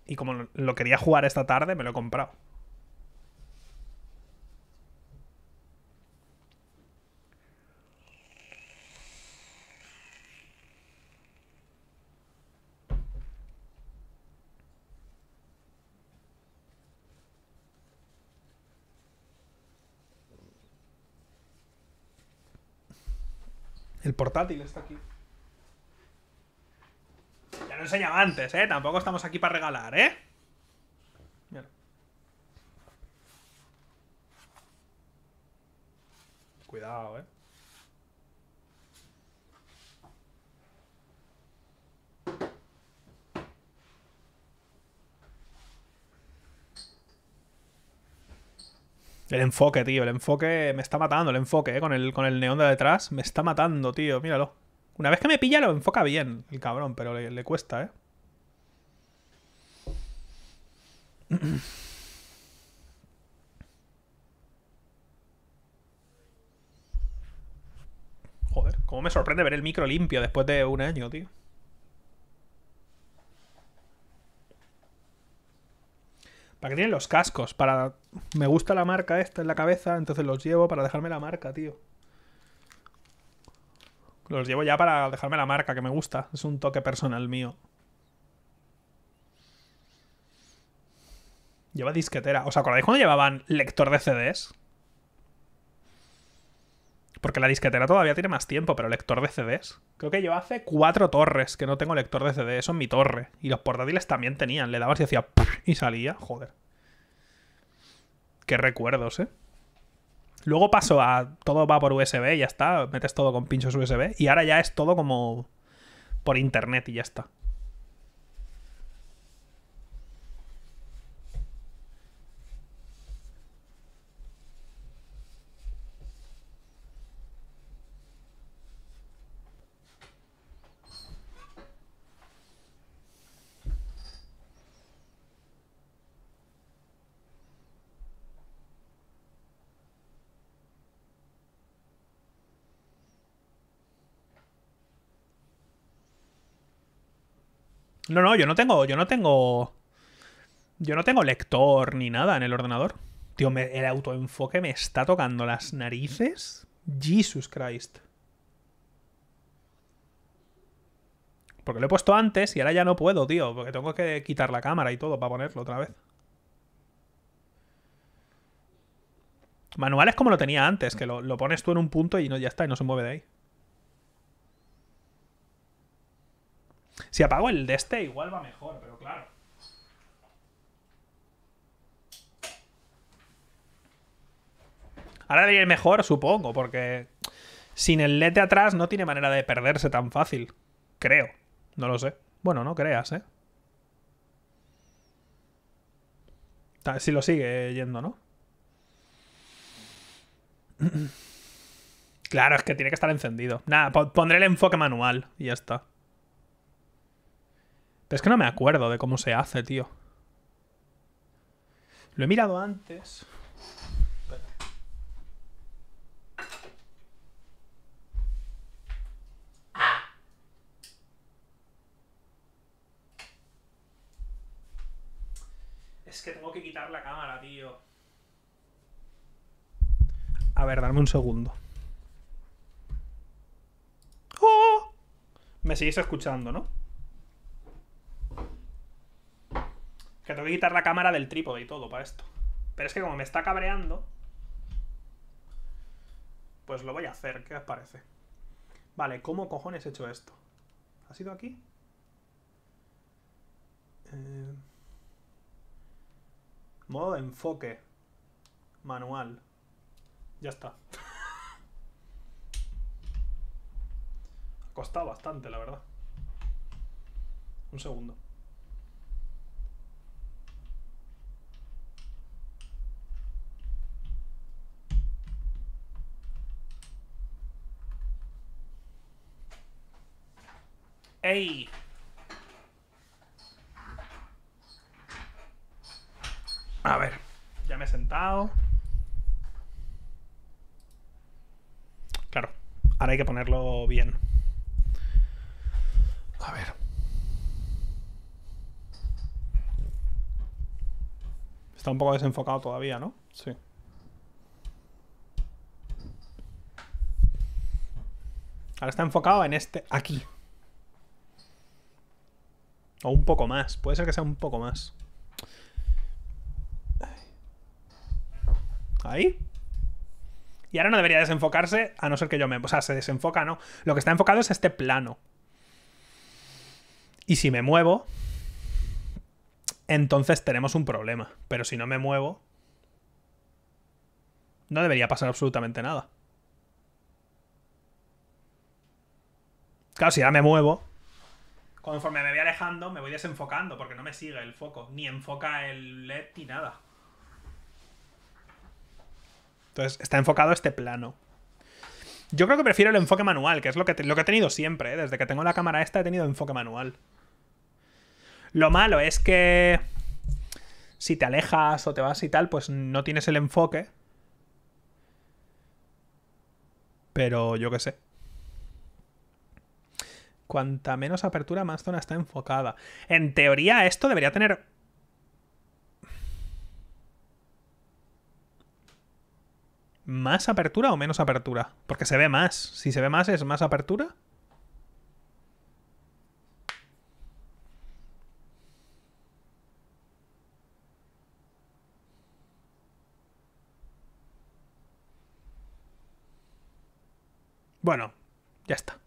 Y como lo quería jugar esta tarde, me lo he comprado. El portátil está aquí. Ya lo enseñaba antes, ¿eh? Tampoco estamos aquí para regalar, ¿eh? Cuidado, ¿eh? El enfoque, tío. El enfoque me está matando. El enfoque, ¿eh? Con el, con el neón de detrás. Me está matando, tío. Míralo. Una vez que me pilla, lo enfoca bien el cabrón, pero le, le cuesta, ¿eh? Joder, cómo me sorprende ver el micro limpio después de un año, tío. Para tienen los cascos, para... Me gusta la marca esta en la cabeza, entonces los llevo para dejarme la marca, tío. Los llevo ya para dejarme la marca que me gusta. Es un toque personal mío. Lleva disquetera. ¿Os acordáis cuando llevaban lector de CDs? Porque la disquetera todavía tiene más tiempo, pero lector de CDs. Creo que yo hace cuatro torres que no tengo lector de CD, eso en mi torre. Y los portátiles también tenían, le dabas y hacía y salía, joder. Qué recuerdos, ¿eh? Luego paso a todo va por USB, ya está, metes todo con pinchos USB y ahora ya es todo como por internet y ya está. No, no, yo no tengo, yo no tengo. Yo no tengo lector ni nada en el ordenador. Tío, el autoenfoque me está tocando las narices. Jesus Christ. Porque lo he puesto antes y ahora ya no puedo, tío. Porque tengo que quitar la cámara y todo para ponerlo otra vez. Manual es como lo tenía antes, que lo, lo pones tú en un punto y no, ya está, y no se mueve de ahí. Si apago el de este, igual va mejor, pero claro. Ahora debería ir mejor, supongo, porque sin el LED atrás no tiene manera de perderse tan fácil. Creo. No lo sé. Bueno, no creas, ¿eh? Si lo sigue yendo, ¿no? Claro, es que tiene que estar encendido. Nada, pondré el enfoque manual y ya está. Es que no me acuerdo de cómo se hace, tío. Lo he mirado antes. Es que tengo que quitar la cámara, tío. A ver, dame un segundo. ¡Oh! Me seguís escuchando, ¿no? Que tengo que quitar la cámara del trípode y todo para esto. Pero es que como me está cabreando... Pues lo voy a hacer, ¿qué os parece? Vale, ¿cómo cojones he hecho esto? ¿Ha sido aquí? Eh, modo de enfoque. Manual. Ya está. ha costado bastante, la verdad. Un segundo. ¡Ey! A ver, ya me he sentado. Claro, ahora hay que ponerlo bien. A ver. Está un poco desenfocado todavía, ¿no? Sí. Ahora está enfocado en este, aquí. O un poco más. Puede ser que sea un poco más. Ahí. Y ahora no debería desenfocarse, a no ser que yo me... O sea, se desenfoca, ¿no? Lo que está enfocado es este plano. Y si me muevo, entonces tenemos un problema. Pero si no me muevo, no debería pasar absolutamente nada. Claro, si ya me muevo, conforme me voy alejando, me voy desenfocando porque no me sigue el foco, ni enfoca el LED ni nada. Entonces, está enfocado este plano. Yo creo que prefiero el enfoque manual, que es lo que, lo que he tenido siempre. ¿eh? Desde que tengo la cámara esta he tenido enfoque manual. Lo malo es que si te alejas o te vas y tal, pues no tienes el enfoque. Pero yo qué sé. Cuanta menos apertura, más zona está enfocada. En teoría, esto debería tener... ¿Más apertura o menos apertura? Porque se ve más. Si se ve más, ¿es más apertura? Bueno, ya está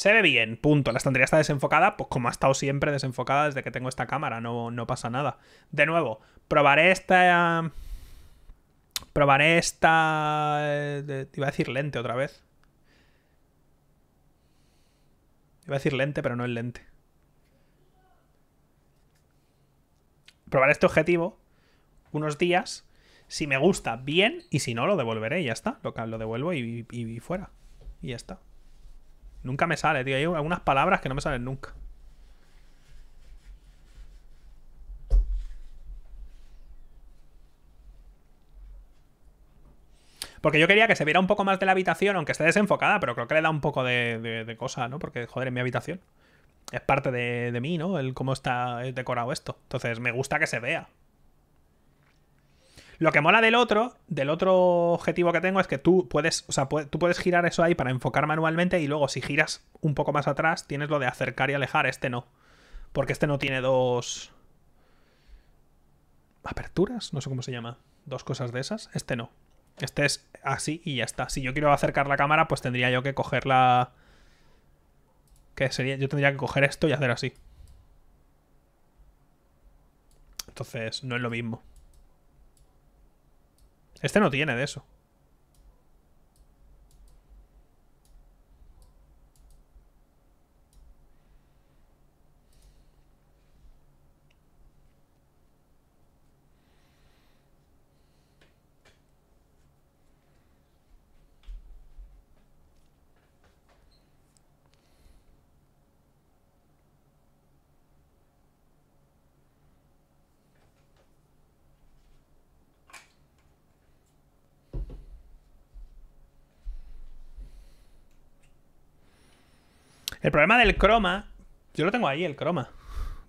se ve bien, punto. La estantería está desenfocada, pues como ha estado siempre desenfocada desde que tengo esta cámara, no, no pasa nada. De nuevo, probaré esta... Probaré esta... Eh, iba a decir lente otra vez. Iba a decir lente, pero no el lente. Probaré este objetivo unos días. Si me gusta, bien. Y si no, lo devolveré y ya está. Lo, lo devuelvo y fuera. Y ya está. Nunca me sale, tío. Hay algunas palabras que no me salen nunca. Porque yo quería que se viera un poco más de la habitación, aunque esté desenfocada, pero creo que le da un poco de, cosa, ¿no? Porque, joder, en mi habitación. Es parte de, de mí, ¿no? El cómo está decorado esto. Entonces, me gusta que se vea. Lo que mola del otro, del otro objetivo que tengo es que tú puedes, tú puedes girar eso ahí para enfocar manualmente y luego si giras un poco más atrás tienes lo de acercar y alejar, este no. Porque este no tiene dos aperturas, no sé cómo se llama, dos cosas de esas, este no. Este es así y ya está. Si yo quiero acercar la cámara, pues tendría yo que coger la... sería? Yo tendría que coger esto y hacer así. Entonces, no es lo mismo. Este no tiene de eso. El problema del croma, yo lo tengo ahí, el croma.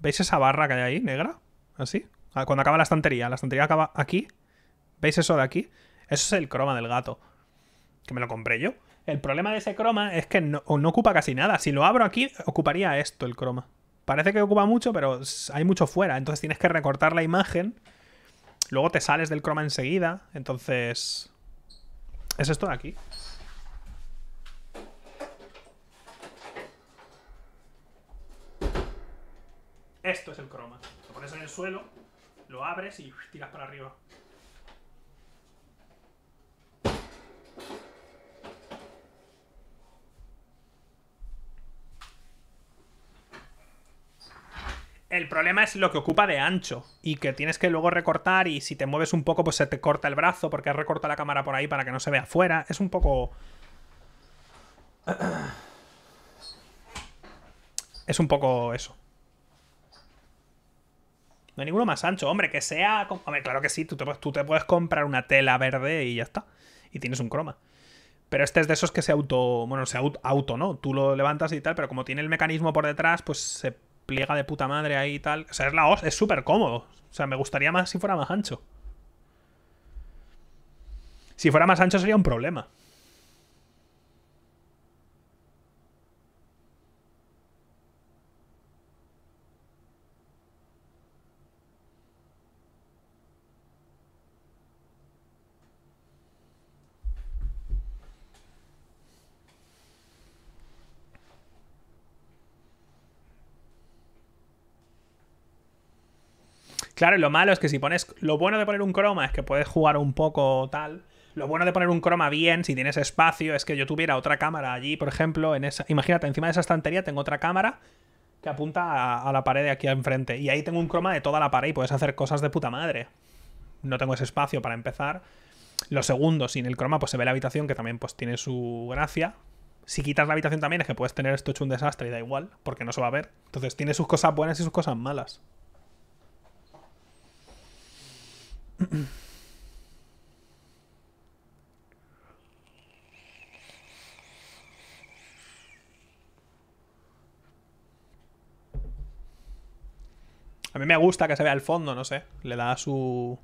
¿Veis esa barra que hay ahí, negra? Así. Ah, cuando acaba la estantería, la estantería acaba aquí. ¿Veis eso de aquí? Eso es el croma del gato. Que me lo compré yo. El problema de ese croma es que no, ocupa casi nada. Si lo abro aquí, ocuparía esto el croma. Parece que ocupa mucho, pero hay mucho fuera. Entonces tienes que recortar la imagen. Luego te sales del croma enseguida. Entonces... Es esto de aquí. Esto es el croma. Lo pones en el suelo, lo abres y tiras para arriba. El problema es lo que ocupa de ancho y que tienes que luego recortar y si te mueves un poco pues se te corta el brazo porque has recortado la cámara por ahí para que no se vea afuera. Es un poco... Es un poco eso. No hay ninguno más ancho. Hombre, que sea. Hombre, claro que sí, tú te, tú puedes comprar una tela verde y ya está. Y tienes un croma. Pero este es de esos que se auto. Bueno, se auto, ¿no? Tú lo levantas y tal, pero como tiene el mecanismo por detrás, pues se pliega de puta madre ahí y tal. O sea, es la os, es súper cómodo. O sea, me gustaría más si fuera más ancho. Si fuera más ancho sería un problema. Claro, lo malo es que si pones. Lo bueno de poner un croma es que puedes jugar un poco tal. Lo bueno de poner un croma bien, si tienes espacio, es que yo tuviera otra cámara allí, por ejemplo, en esa. Imagínate, encima de esa estantería tengo otra cámara que apunta a, la pared de aquí enfrente. Y ahí tengo un croma de toda la pared y puedes hacer cosas de puta madre. No tengo ese espacio para empezar. Lo segundo, sin el croma, pues se ve la habitación, que también pues tiene su gracia. Si quitas la habitación también es que puedes tener esto hecho un desastre y da igual, porque no se va a ver. Entonces tiene sus cosas buenas y sus cosas malas. A mí me gusta que se vea el fondo, no sé. Le da su...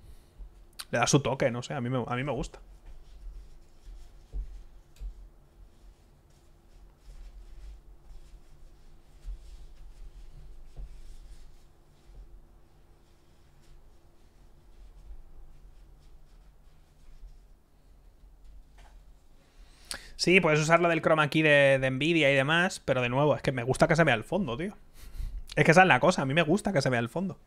Le da su toque, no sé. A mí me, a mí me gusta. Sí, puedes usar lo del chroma aquí de, Nvidia y demás, pero de nuevo, es que me gusta que se vea el fondo, tío. Es que esa es la cosa, a mí me gusta que se vea el fondo.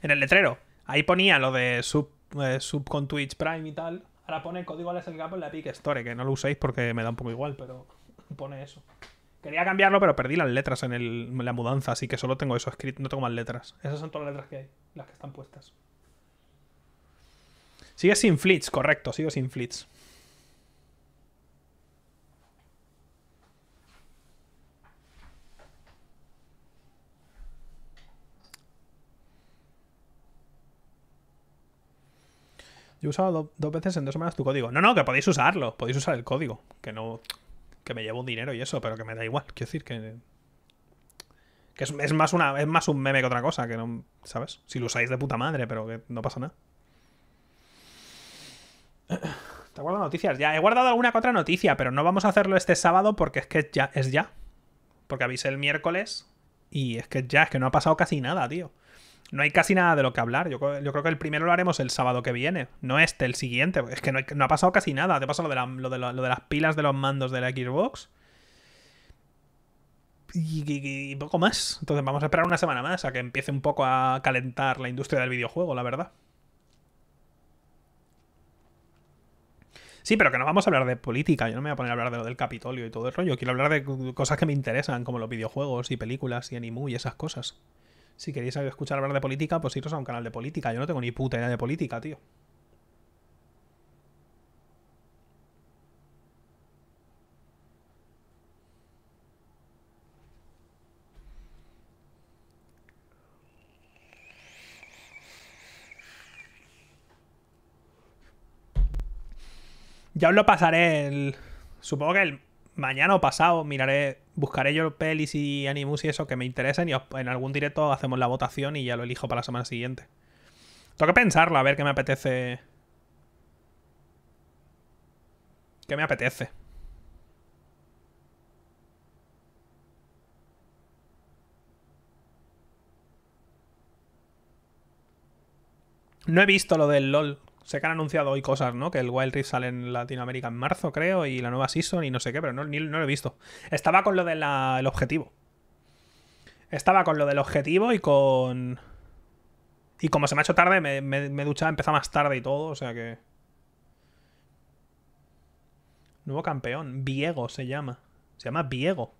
En el letrero, ahí ponía lo de sub, eh, con Twitch Prime y tal. Ahora pone el código al Gap en la Epic Store, que no lo uséis porque me da un poco igual, pero pone eso. Quería cambiarlo, pero perdí las letras en, la mudanza, así que solo tengo eso escrito, no tengo más letras. Esas son todas las letras que hay, las que están puestas. Sigue sin flits, correcto, sigo sin flits. Yo he usado dos veces en dos semanas tu código. No, no, que podéis usarlo. Podéis usar el código. Que no que me llevo un dinero y eso, pero que me da igual. Quiero decir que. Que es, más una, es más un meme que otra cosa, que no. ¿Sabes? Si lo usáis de puta madre, pero que no pasa nada. Te guardo noticias. Ya, he guardado alguna que otra noticia, pero no vamos a hacerlo este sábado porque es que ya es ya. Porque avisé el miércoles y es que ya, es que no ha pasado casi nada, tío no hay casi nada de lo que hablar. Yo, creo que el primero lo haremos el sábado que viene, no este, el siguiente. Es que no, ha pasado casi nada. Te pasa lo de, lo, de las pilas de los mandos de la Xbox. Y, poco más. Entonces vamos a esperar una semana más a que empiece un poco a calentar la industria del videojuego, la verdad. Sí, pero que no vamos a hablar de política. Yo no me voy a poner a hablar de lo del Capitolio y todo el rollo. Quiero hablar de cosas que me interesan, como los videojuegos y películas y animu y esas cosas. Si queréis escuchar hablar de política, pues iros a un canal de política. Yo no tengo ni puta idea de política, tío. Ya os lo pasaré el... Supongo que el mañana o pasado miraré, buscaré yo pelis y animus y eso que me interesen y en algún directo hacemos la votación y ya lo elijo para la semana siguiente. Tengo que pensarlo, a ver qué me apetece. ¿Qué me apetece? No he visto lo del LOL sé que han anunciado hoy cosas, ¿no? Que el Wild Rift sale en Latinoamérica en marzo, creo, y la nueva season y no sé qué, pero no, lo he visto. Estaba con lo del objetivo. Estaba con lo del objetivo y con... Y como se me ha hecho tarde, me, me, me duchaba, empezaba más tarde y todo, o sea que... Nuevo campeón, Viego se llama. Se llama Viego.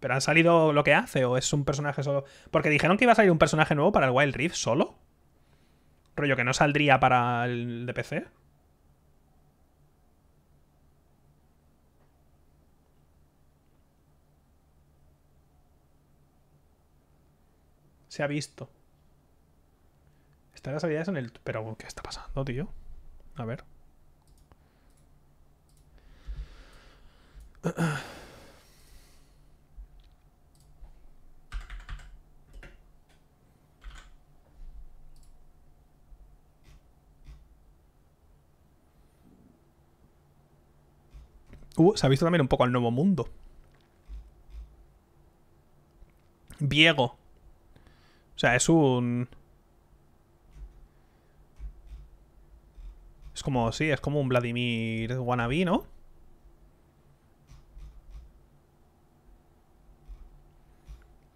¿Pero han salido lo que hace o es un personaje solo? Porque dijeron que iba a salir un personaje nuevo para el Wild Rift solo. Rollo que no saldría para el DPC Se ha visto. Están las habilidades en el... Pero, ¿qué está pasando, tío? A ver. Uh, se ha visto también un poco al nuevo mundo. Viego. O sea, es un... Es como, sí, es como un Vladimir wannabe, ¿no?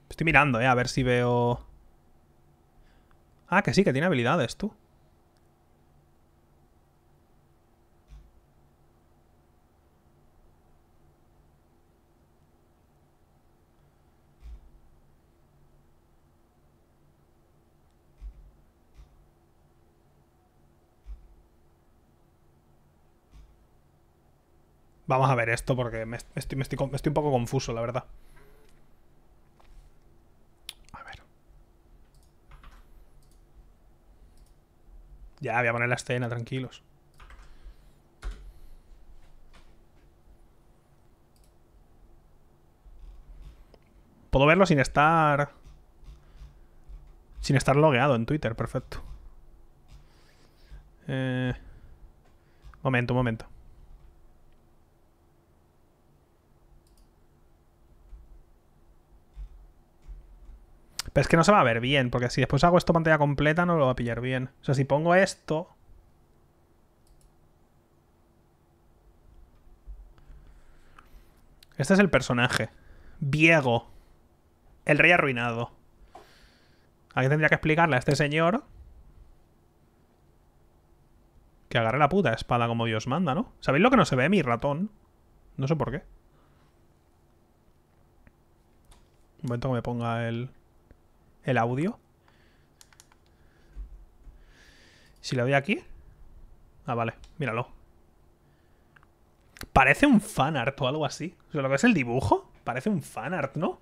Estoy mirando, eh, a ver si veo... Ah, que sí, que tiene habilidades, tú. Vamos a ver esto porque me estoy, un poco confuso, la verdad. A ver. Ya, voy a poner la escena, tranquilos. Puedo verlo sin estar... Sin estar logueado en Twitter, perfecto. Eh, momento, momento. es que no se va a ver bien, porque si después hago esto pantalla completa no lo va a pillar bien. O sea, si pongo esto... Este es el personaje. Viego. El rey arruinado. Aquí tendría que explicarle a este señor que agarre la puta espada como Dios manda, ¿no? ¿Sabéis lo que no se ve mi ratón? No sé por qué. Un momento que me ponga el el audio. Si lo doy aquí... Ah, vale, míralo. Parece un fanart o algo así. O lo que es el dibujo, parece un fanart, ¿no?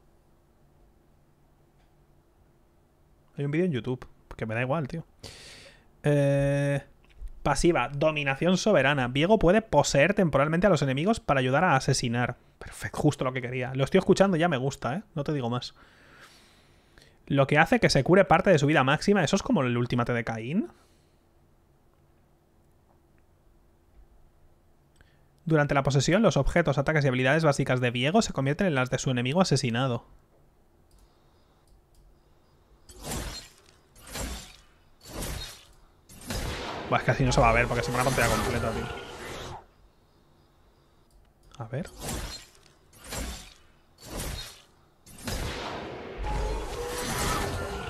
Hay un vídeo en YouTube, que me da igual, tío. Eh, pasiva, dominación soberana. Viego puede poseer temporalmente a los enemigos para ayudar a asesinar. Perfecto, justo lo que quería. Lo estoy escuchando, ya me gusta, ¿eh? No te digo más. Lo que hace que se cure parte de su vida máxima. Eso es como el ultimate de Caín. Durante la posesión, los objetos, ataques y habilidades básicas de Diego se convierten en las de su enemigo asesinado. Buah, es que así no se va a ver porque se me una pantalla completa, A ver.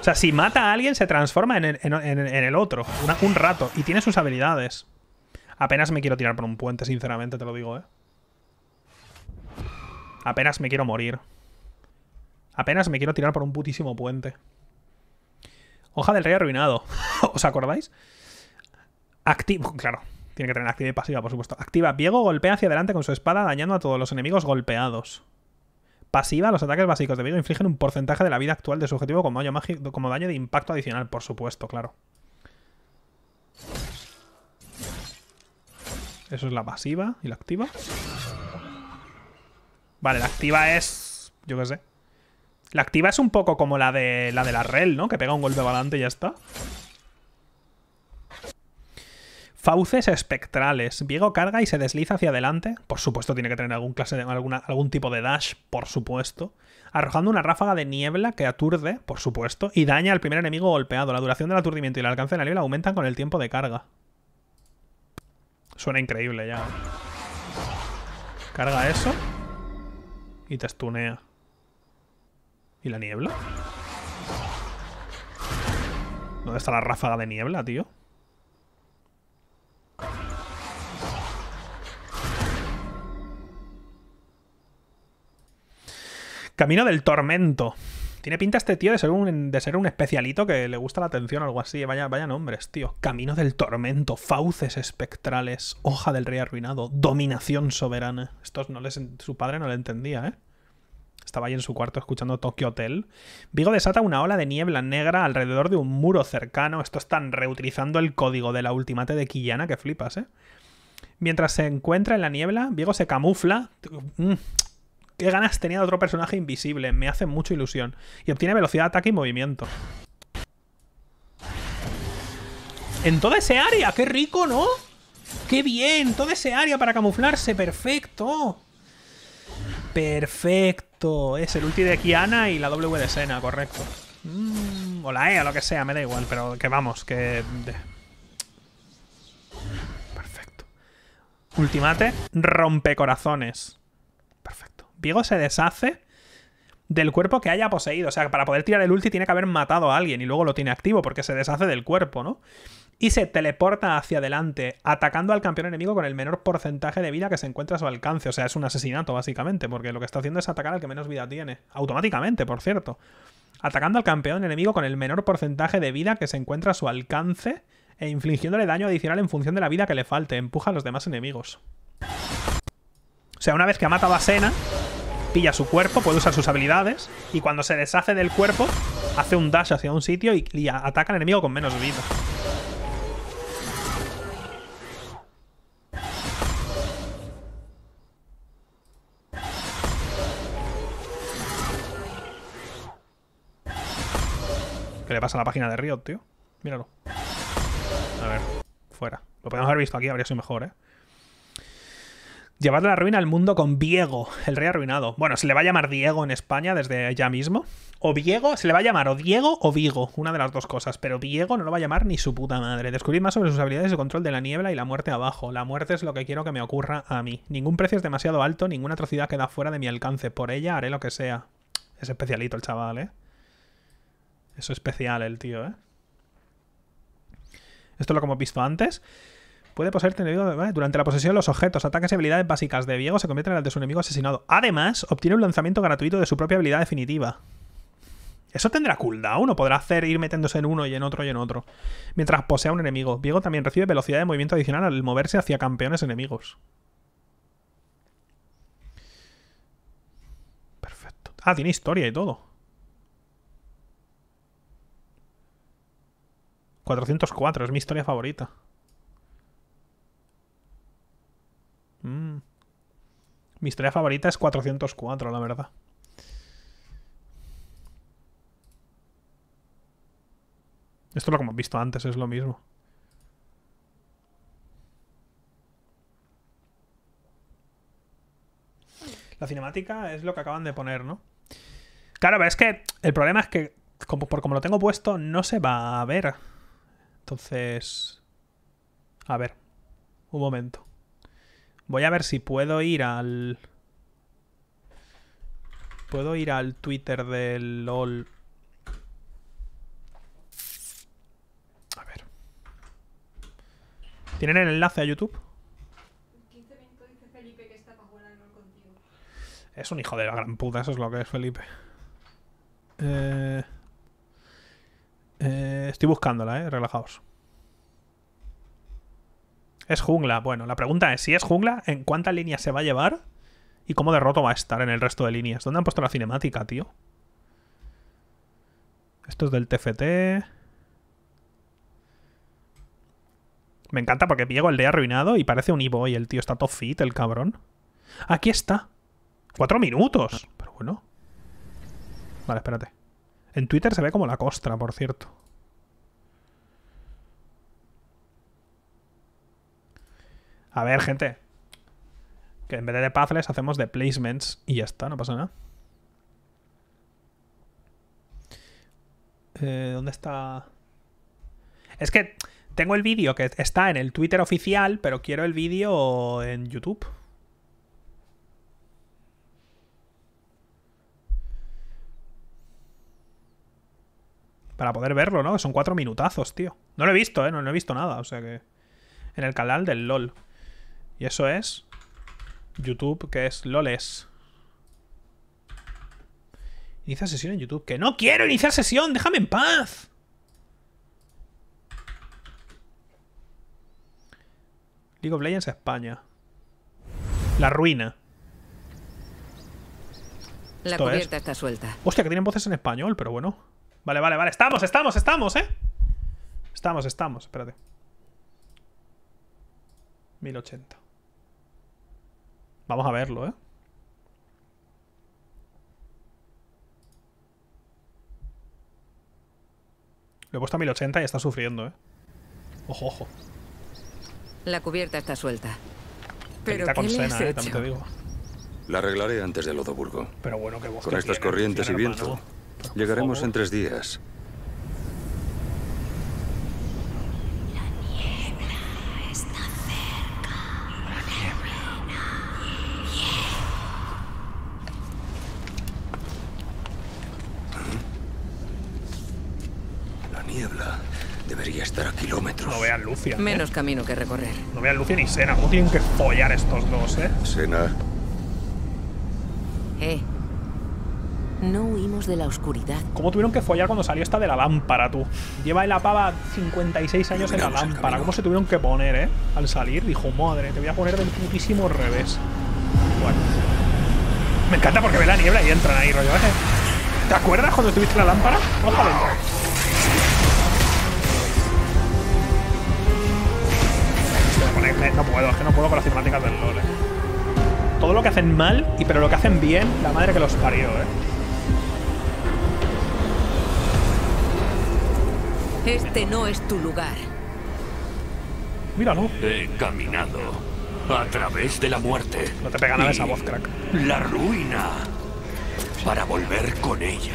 O sea, si mata a alguien, se transforma en el, otro. un rato. Y tiene sus habilidades. Apenas me quiero tirar por un puente, sinceramente, te lo digo, ¿eh? Apenas me quiero morir. Apenas me quiero tirar por un putísimo puente. Hoja del rey arruinado. ¿Os acordáis? Activo, claro. Tiene que tener activa y pasiva, por supuesto. Activa. Diego golpea hacia adelante con su espada, dañando a todos los enemigos golpeados. Pasiva, los ataques básicos de vida infligen un porcentaje de la vida actual de su objetivo como daño, mágico, como daño de impacto adicional, por supuesto, claro. Eso es la pasiva y la activa. Vale, la activa es... Yo qué sé. La activa es un poco como la de la de la rel, ¿no? Que pega un golpe balante y ya está. Fauces espectrales. Viego carga y se desliza hacia adelante. Por supuesto, tiene que tener algún, clase de, algún tipo de dash, por supuesto. Arrojando una ráfaga de niebla que aturde, por supuesto, y daña al primer enemigo golpeado. La duración del aturdimiento y el alcance de la niebla aumentan con el tiempo de carga. Suena increíble ya. ¿eh? Carga eso. Y te estunea. ¿Y la niebla? ¿Dónde está la ráfaga de niebla, tío? Camino del Tormento. Tiene pinta este tío de ser un, de ser un especialito que le gusta la atención o algo así. Vaya, vaya nombres, tío. Camino del tormento, fauces espectrales, hoja del rey arruinado, dominación soberana. Estos no les, su padre no le entendía, ¿eh? Estaba ahí en su cuarto escuchando Tokyo Hotel. Vigo desata una ola de niebla negra alrededor de un muro cercano. Esto están reutilizando el código de la ultimate de Quillana, que flipas, ¿eh? Mientras se encuentra en la niebla, Vigo se camufla. Mm, qué ganas tenía de otro personaje invisible. Me hace mucha ilusión. Y obtiene velocidad, ataque y movimiento. En toda ese área, qué rico, ¿no? ¡Qué bien! Toda ese área para camuflarse, perfecto. Perfecto. Es el ulti de Kiana y la W de Sena, correcto. Mm, o la E o lo que sea, me da igual, pero que vamos, que... Perfecto. Ultimate, corazones se deshace del cuerpo que haya poseído. O sea, para poder tirar el ulti tiene que haber matado a alguien y luego lo tiene activo porque se deshace del cuerpo, ¿no? Y se teleporta hacia adelante, atacando al campeón enemigo con el menor porcentaje de vida que se encuentra a su alcance. O sea, es un asesinato, básicamente, porque lo que está haciendo es atacar al que menos vida tiene. Automáticamente, por cierto. Atacando al campeón enemigo con el menor porcentaje de vida que se encuentra a su alcance e infligiéndole daño adicional en función de la vida que le falte. Empuja a los demás enemigos. O sea, una vez que ha matado a Sena, pilla su cuerpo, puede usar sus habilidades, y cuando se deshace del cuerpo, hace un dash hacia un sitio y, ataca al enemigo con menos vida. ¿Qué le pasa a la página de Riot, tío? Míralo. A ver, fuera. Lo podemos haber visto aquí, habría sido mejor, ¿eh? Llevar la ruina al mundo con Diego, el rey arruinado. Bueno, se le va a llamar Diego en España desde ya mismo. O Diego, se le va a llamar o Diego o Vigo, una de las dos cosas. Pero Diego no lo va a llamar ni su puta madre. Descubrir más sobre sus habilidades de control de la niebla y la muerte abajo. La muerte es lo que quiero que me ocurra a mí. Ningún precio es demasiado alto, ninguna atrocidad queda fuera de mi alcance. Por ella haré lo que sea. Es especialito el chaval, ¿eh? Eso es especial el tío, ¿eh? Esto lo que hemos visto antes. Puede poseerte enemigo. Durante la posesión, de los objetos, ataques y habilidades básicas de Diego se convierten en las de su enemigo asesinado. Además, obtiene un lanzamiento gratuito de su propia habilidad definitiva. Eso tendrá cooldown Uno podrá hacer ir metiéndose en uno y en otro y en otro. Mientras posea un enemigo, Diego también recibe velocidad de movimiento adicional al moverse hacia campeones enemigos. Perfecto. Ah, tiene historia y todo. 404, es mi historia favorita. Mi historia favorita es 404, la verdad. Esto es lo que hemos visto antes, es lo mismo. La cinemática es lo que acaban de poner, ¿no? Claro, pero es que el problema es que por como lo tengo puesto no se va a ver. Entonces... A ver. Un momento. Voy a ver si puedo ir al... Puedo ir al Twitter del LOL. A ver. ¿Tienen el enlace a YouTube? Es un hijo de la gran puta, eso es lo que es Felipe. Eh, eh, estoy buscándola, eh, relajaos. Es jungla. Bueno, la pregunta es, si es jungla, ¿en cuánta línea se va a llevar? ¿Y cómo derroto va a estar en el resto de líneas? ¿Dónde han puesto la cinemática, tío? Esto es del TFT. Me encanta porque el de arruinado y parece un e y El tío está top fit, el cabrón. Aquí está. Cuatro minutos. Ah. Pero bueno. Vale, espérate. En Twitter se ve como la costra, por cierto. A ver, gente. Que en vez de puzzles hacemos de placements y ya está, no pasa nada. Eh, ¿Dónde está? Es que tengo el vídeo que está en el Twitter oficial, pero quiero el vídeo en YouTube. Para poder verlo, ¿no? Son cuatro minutazos, tío. No lo he visto, ¿eh? No, no he visto nada, o sea que... En el canal del LOL. Y eso es YouTube, que es loles. Inicia sesión en YouTube. ¡Que no quiero iniciar sesión! ¡Déjame en paz! League of Legends España. La ruina. La cubierta está suelta. Hostia, que tienen voces en español, pero bueno. Vale, vale, vale. Estamos, estamos, estamos, ¿eh? Estamos, estamos. Espérate. 1080. Vamos a verlo, ¿eh? Le he puesto a 1080 y está sufriendo, ¿eh? Ojo, ojo. La cubierta está suelta. Pero con cena, ¿eh? digo. La arreglaré antes del Lodoburgo. Pero bueno, que Con estas corrientes y viento, llegaremos en tres días. ¿eh? Menos camino que recorrer. No vean Lucian ni Sena. ¿Cómo tienen que follar estos dos, eh? Sena. Eh. No huimos de la oscuridad. ¿Cómo tuvieron que follar cuando salió esta de la lámpara, tú? Lleva en la pava 56 años en la lámpara. ¿Cómo se tuvieron que poner, eh? Al salir dijo, madre, te voy a poner del putísimo revés. Bueno. Me encanta porque ve la niebla y entran ahí, rollo, ¿eh? ¿Te acuerdas cuando estuviste en la lámpara? Ojalá. Eh, no puedo, es que no puedo con las cinemáticas del LOL. Todo lo que hacen mal, y pero lo que hacen bien, la madre que los parió, eh. Este no es tu lugar. Míralo. He caminado a través de la muerte. No te pega nada esa voz, crack. La ruina para volver con ella.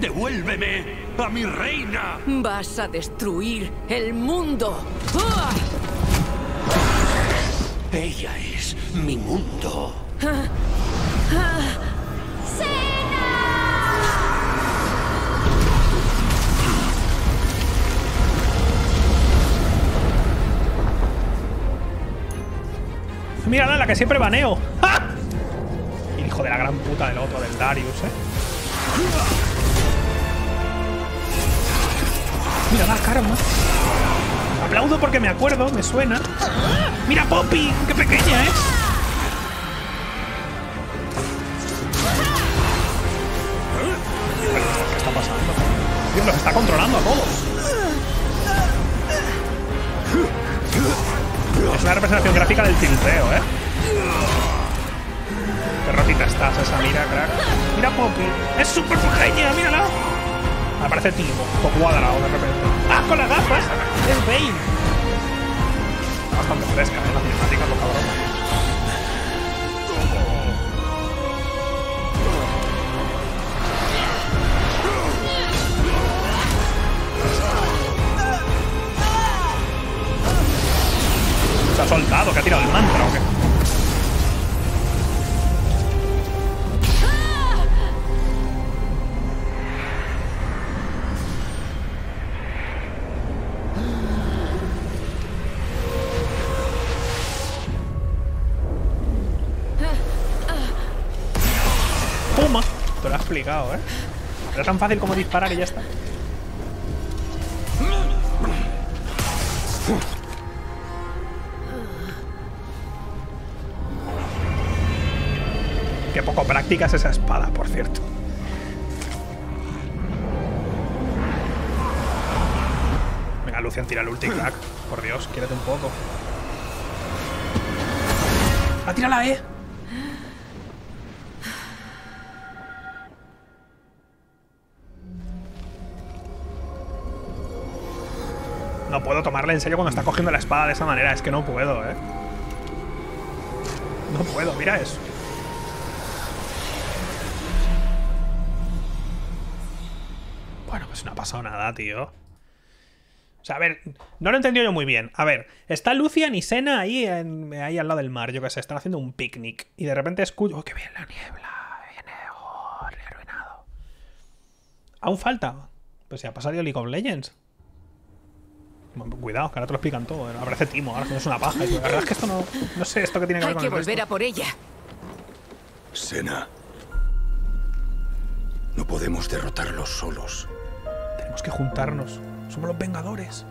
¡Devuélveme a mi reina! Vas a destruir el mundo. Ella es mi mundo. Mira la que siempre baneo. hijo de la gran puta del otro, del Darius, eh. Mira la más Aplaudo porque me acuerdo, me suena. ¡Mira Poppy! ¡Qué pequeña es! ¿eh? ¿Qué está pasando? Dios, los está controlando a todos. Es una representación gráfica del tilteo, ¿eh? Qué rotita estás esa, mira, crack. Mira Poppy. Es súper pequeña, mírala. Aparece tipo, cuadrado de repente. ¡Ah, con las gafas! ¡Es Bane! Bastante fresca, ¿eh? La cinemática con broma. Se ha soltado, que ha tirado el mantra o qué. complicado, ¿eh? Era tan fácil como disparar y ya está. Qué poco practicas esa espada, por cierto. Venga, Lucian, tira el ulti, crack. Por Dios, quédate un poco. ¡Ah, la eh! no puedo tomarle en serio cuando está cogiendo la espada de esa manera. Es que no puedo, ¿eh? No puedo, mira eso. Bueno, pues no ha pasado nada, tío. O sea, a ver, no lo he entendido yo muy bien. A ver, está Lucian y Sena ahí, al lado del mar, yo que sé, están haciendo un picnic. Y de repente escucho. ¡Oh, qué bien la niebla! Viene, oh, arruinado. Aún falta. Pues ya ha pasado League of Legends. Cuidado, que ahora te lo explican todo. Ahora parece Timo, ahora es una paja. la verdad es que esto no. No sé esto que tiene que ver Hay con que volver a por ella. Sena. No podemos derrotarlos solos. Tenemos que juntarnos. Somos los Vengadores.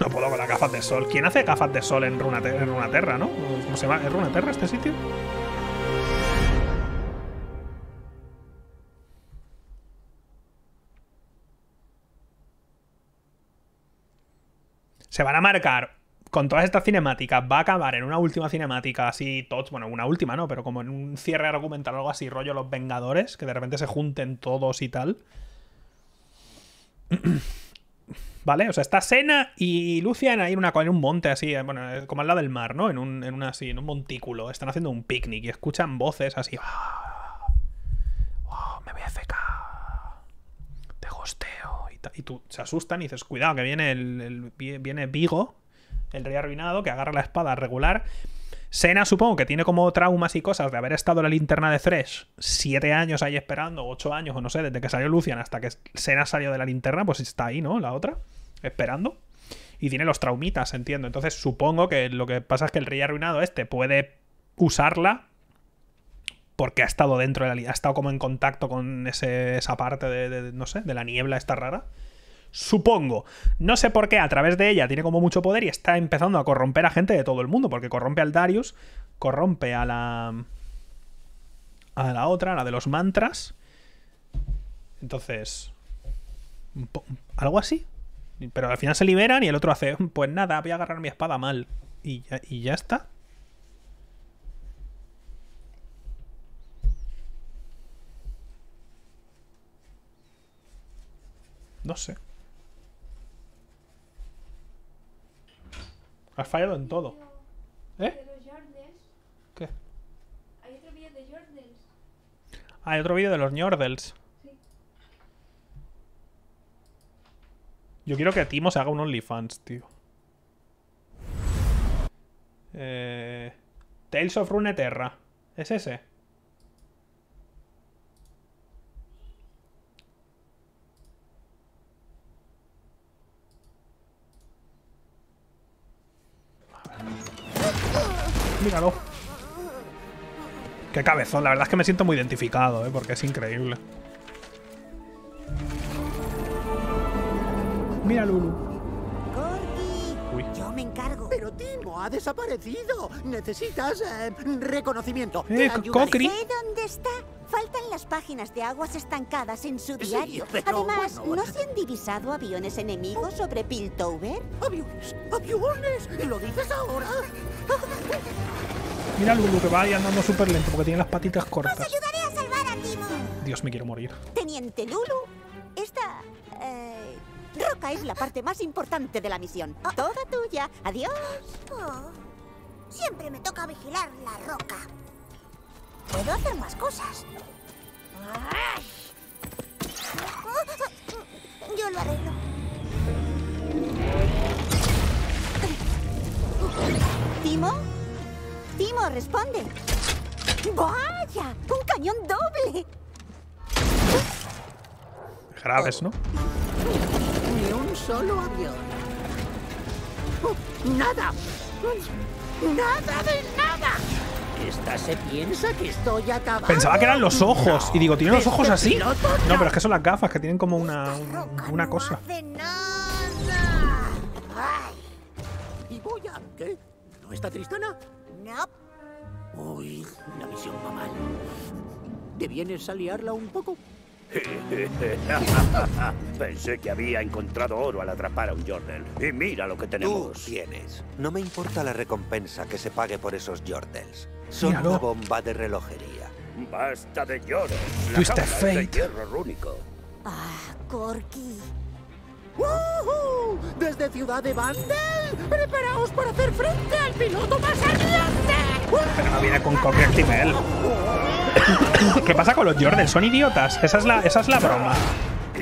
No puedo con las gafas de sol. ¿Quién hace gafas de sol en Runaterra, en no? Pues, ¿Cómo se llama? ¿Es Runaterra este sitio? se van a marcar con todas estas cinemáticas, va a acabar en una última cinemática así, todos, bueno, una última no, pero como en un cierre argumental algo así, rollo Los Vengadores, que de repente se junten todos y tal. ¿Vale? O sea, está Sena y Lucian ahí en, en un monte así, eh, bueno, eh, como al lado del mar, ¿no? En un, en una, así, en un montículo. Están haciendo un picnic y escuchan voces así. ¡Ah! ¡Ah! me voy a secar! Te gosteo y tú se asustan y dices, cuidado, que viene, el, viene Vigo, el rey arruinado, que agarra la espada regular. Sena supongo que tiene como traumas y cosas de haber estado en la linterna de Thresh siete años ahí esperando, ocho años o no sé, desde que salió Lucian hasta que Sena salió de la linterna, pues está ahí, ¿no? La otra, esperando. Y tiene los traumitas, entiendo. Entonces supongo que lo que pasa es que el rey arruinado este puede usarla porque ha estado dentro de la ha estado como en contacto con esa parte de, no sé, de la niebla esta rara. Supongo. No sé por qué, a través de ella tiene como mucho poder y está empezando a corromper a gente de todo el mundo, porque corrompe al Darius, corrompe a la... a la otra, a la de los mantras. Entonces... Algo así. Pero al final se liberan y el otro hace, pues nada, voy a agarrar mi espada mal. y ya está. No sé. Has fallado en todo. ¿Eh? ¿Qué? Hay otro vídeo de Jordels. Ah, hay otro vídeo de los Jordels. Yo quiero que Timo se haga un OnlyFans, tío. Eh... Tales of Runeterra. ¿Es ese? Qué cabezón, la verdad es que me siento muy identificado, ¿eh? porque es increíble. Mira, Lulu. Uy. Yo me encargo. Pero Timo ha desaparecido. Necesitas eh, reconocimiento. Eh, dónde está? Faltan las páginas de aguas estancadas en su diario. Además, ¿no se han divisado aviones enemigos sobre Piltover? ¿Aviones? ¿Aviones? ¿Lo dices ahora? Mira Lulu que va ahí andando súper lento porque tiene las patitas cortas. Os ayudaré a salvar a Timo. Dios, me quiero morir. Teniente Lulu, esta... Eh, roca es la parte más importante de la misión. Toda tuya. Adiós. Oh, siempre me toca vigilar la roca. Puedo hacer más cosas. Yo lo arreglo. ¿Timo? Timo, responde. ¡Vaya! ¡Un cañón doble! Graves, ¿no? Ni un solo avión. Oh, ¡Nada! ¡Nada de nada! Esta se ¿eh? piensa que estoy acabando. Pensaba que eran los ojos. y digo, ¿tienen los ojos este así? No. pero es que son las gafas que tienen como una, este una cosa. nada. ¿Y voy a qué? ¿No está Tristana? No. Uy, la misión va mal. ¿Debienes aliarla un poco? Pensé que había encontrado oro al atrapar a un Jordel. Y mira lo que tenemos. Tú tienes. No me importa la recompensa que se pague por esos Jordels. Son una bomba de relojería. Basta de lloros. La Tú Ah, Corky. ¡Woohoo! Desde Ciudad de Vandel, preparaos para hacer frente al piloto más ardiente. Pero no viene con y Timel. ¿Qué pasa con los Jordans? Son idiotas. Esa es la, esa es la broma.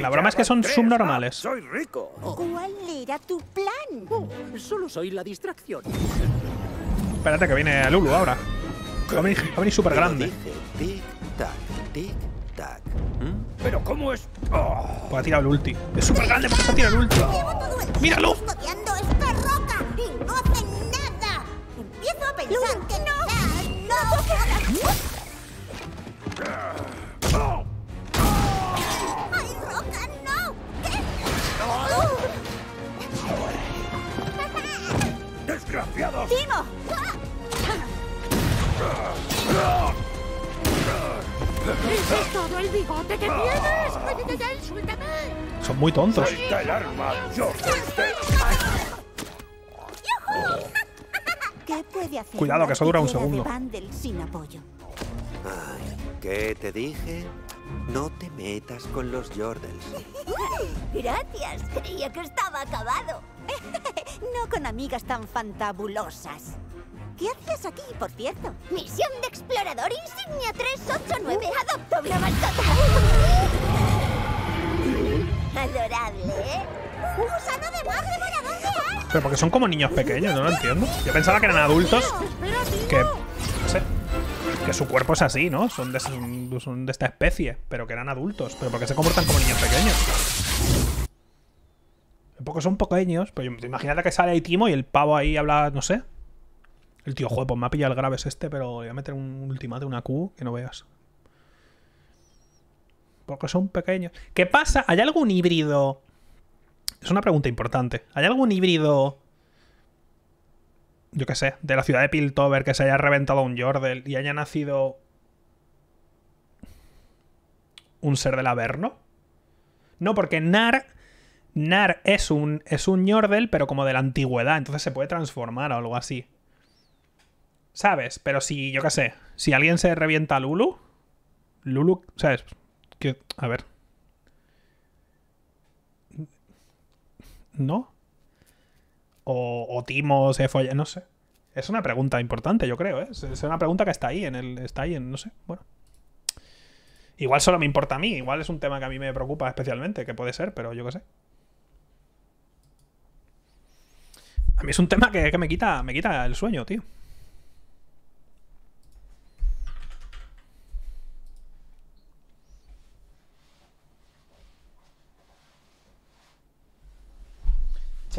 La broma es que son subnormales. Soy rico. ¿Cuál era tu plan? Oh, solo soy la distracción. Espérate que viene Lulu ahora. Va a venir, súper grande. Tic tac, tic tac. ¿Mm? ¿Pero cómo es? Oh. Voy a tirar el ulti. Es súper grande ¿por qué tirar el ulti. ¡Míralo! esta roca y no hace nada! Empiezo a pensar que no... ¡No, no, no no ¡Timo! Ah. Ah es todo el bigote que tienes! ¡Ay, suéltame Son muy tontos. ¡Suelta el arma! ¡Yo ¿Qué puede hacer Cuidado, que eso dura un segundo. Sin apoyo? ¿Qué te dije? No te metas con los Jordels. Gracias, creía que estaba acabado. no con amigas tan fantabulosas. ¿Qué haces aquí, por cierto? Misión de explorador insignia 389. Adopto una Adorable, ¿eh? Un gusano de madre de Pero porque son como niños pequeños, no lo entiendo. Yo pensaba que eran adultos que... No sé. Que su cuerpo es así, ¿no? Son de, esta especie, pero que eran adultos. Pero ¿por qué se comportan como niños pequeños poco son pequeños, pero imagínate que sale ahí Timo y el pavo ahí habla, no sé. El tío, juego, pues me ha pillado el graves este, pero voy a meter un ultimate, una Q, que no veas. Porque son pequeños. ¿Qué pasa? ¿Hay algún híbrido? Es una pregunta importante. ¿Hay algún híbrido? Yo qué sé, de la ciudad de Piltover que se haya reventado un Jordel y haya nacido un ser del Averno? No, porque Nar. Nar es un, es un pero como de la antigüedad, entonces se puede transformar o algo así. ¿Sabes? Pero si, yo qué sé, si alguien se revienta a Lulu, Lulu, ¿sabes? Que, a ver. ¿No? O, o Timo se folla, no sé. Es una pregunta importante, yo creo, ¿eh? Es una pregunta que está ahí, en el, está ahí, en, no sé, bueno. Igual solo me importa a mí, igual es un tema que a mí me preocupa especialmente, que puede ser, pero yo qué sé. A mí es un tema que, que me, quita, me quita el sueño, tío.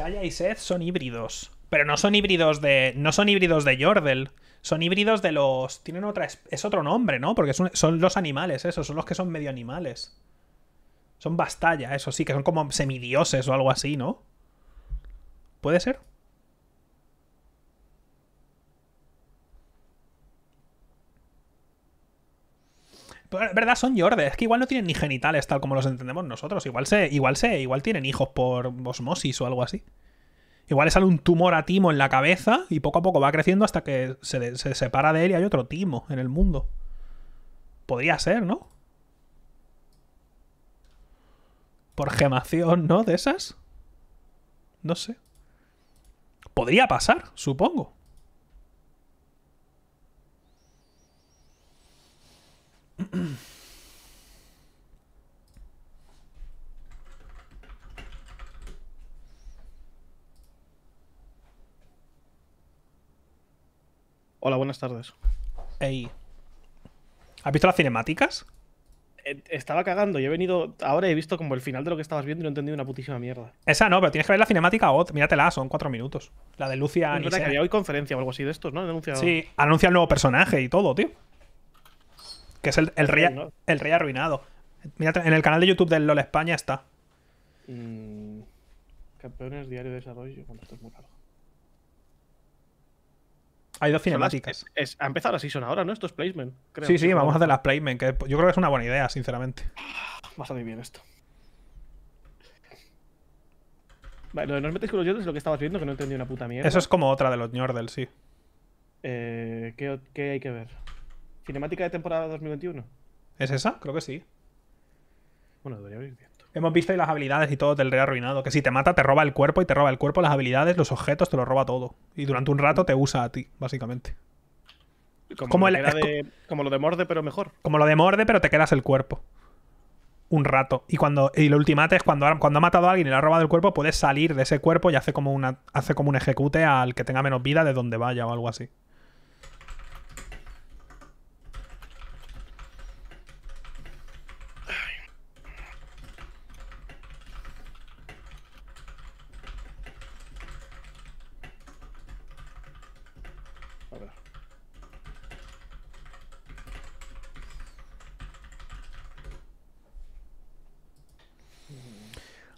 Bastalla y Seth son híbridos. Pero no son híbridos de. No son híbridos de Jordel. Son híbridos de los. Tienen otra. Es otro nombre, ¿no? Porque son, los animales, esos. Son los que son medio animales. Son Bastalla, eso sí, que son como semidioses o algo así, ¿no? ¿Puede ser? verdad, son yordes. Es que igual no tienen ni genitales tal como los entendemos nosotros. Igual se, igual se, igual tienen hijos por osmosis o algo así. Igual le sale un tumor a Timo en la cabeza y poco a poco va creciendo hasta que se, se separa de él y hay otro Timo en el mundo. Podría ser, ¿no? Por gemación, ¿no? De esas. No sé. Podría pasar, supongo. Hola, buenas tardes. Ey. ¿Has visto las cinemáticas? Eh, estaba cagando, yo he venido. Ahora he visto como el final de lo que estabas viendo y no he entendido una putísima mierda. Esa no, pero tienes que ver la cinemática Míratela, son cuatro minutos. La de Lucia. había hoy conferencia o algo así de estos, ¿no? anunciado... Sí, anuncia el nuevo personaje y todo, tío que es el, el, rey, el rey arruinado. Mira, en el canal de YouTube del LOL España está. Mm, campeones diario de desarrollo. Bueno, esto es muy largo. Hay dos cinemáticas. ha empezado la season ahora, ¿no? estos es placement. Sí, sí, vamos a hacer las placement, que yo creo que es una buena idea, sinceramente. a salir bien esto. Vale, lo de nos metes con los yordles es lo que estabas viendo, que no entendí una puta mierda. Eso es como otra de los Nordel, sí. Eh, ¿qué, ¿Qué hay que ver? Cinemática de temporada 2021. ¿Es esa? Creo que sí. Bueno, debería haber visto. Hemos visto ahí las habilidades y todo del rey arruinado. Que si te mata, te roba el cuerpo y te roba el cuerpo, las habilidades, los objetos, te lo roba todo. Y durante un rato te usa a ti, básicamente. Como, como, lo de morde, pero mejor. Como lo de morde, pero te quedas el cuerpo un rato. Y cuando y lo ultimate es cuando, cuando ha matado a alguien y le ha robado el cuerpo, puedes salir de ese cuerpo y hace como, una, hace como un ejecute al que tenga menos vida de donde vaya o algo así.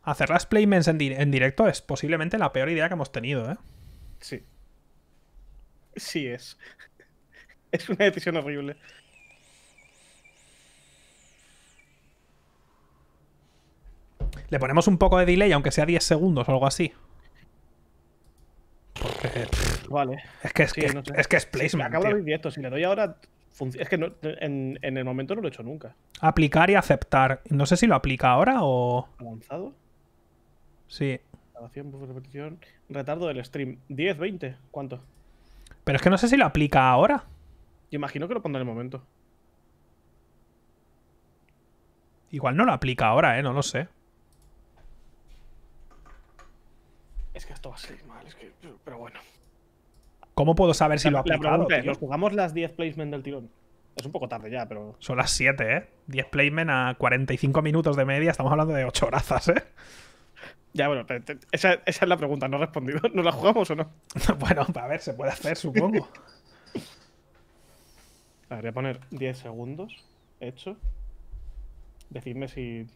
hacer las playments en, directo es posiblemente la peor idea que hemos tenido, ¿eh? Sí. Sí es. es una decisión horrible. Le ponemos un poco de delay, aunque sea 10 segundos o algo así. vale. Es que es, es, placement. acabo de Si le doy ahora. Es que en, el momento no lo he hecho nunca. Aplicar y aceptar. No sé si lo aplica ahora o. Sí. repetición. Retardo del stream. 10, 20. ¿Cuánto? Pero es que no sé si lo aplica ahora. Yo imagino que lo pondrá en el momento. Igual no lo aplica ahora, ¿eh? No lo sé. Es que esto va a salir mal, es que... Pero bueno. ¿Cómo puedo saber si lo ha aplicado? jugamos las 10 placements del tirón? Es un poco tarde ya, pero... Son las 7, ¿eh? 10 placements a 45 minutos de media. Estamos hablando de 8 horas, ¿eh? Ya, bueno, esa, es la pregunta, no he respondido. ¿No la jugamos o no? bueno, a ver, se puede hacer, supongo. a voy a poner 10 segundos. Hecho. Decidme si.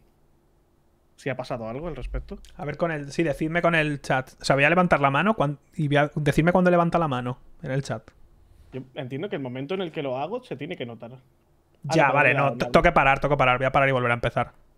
Si ha pasado algo al respecto. A ver, con el. Sí, decidme con el chat. O sea, voy a levantar la mano y voy cuando levanta la mano en el chat. Yo entiendo que el momento en el que lo hago se tiene que notar. ya, ah, vale, no. Toque parar, toque parar. Voy a parar y volver a empezar.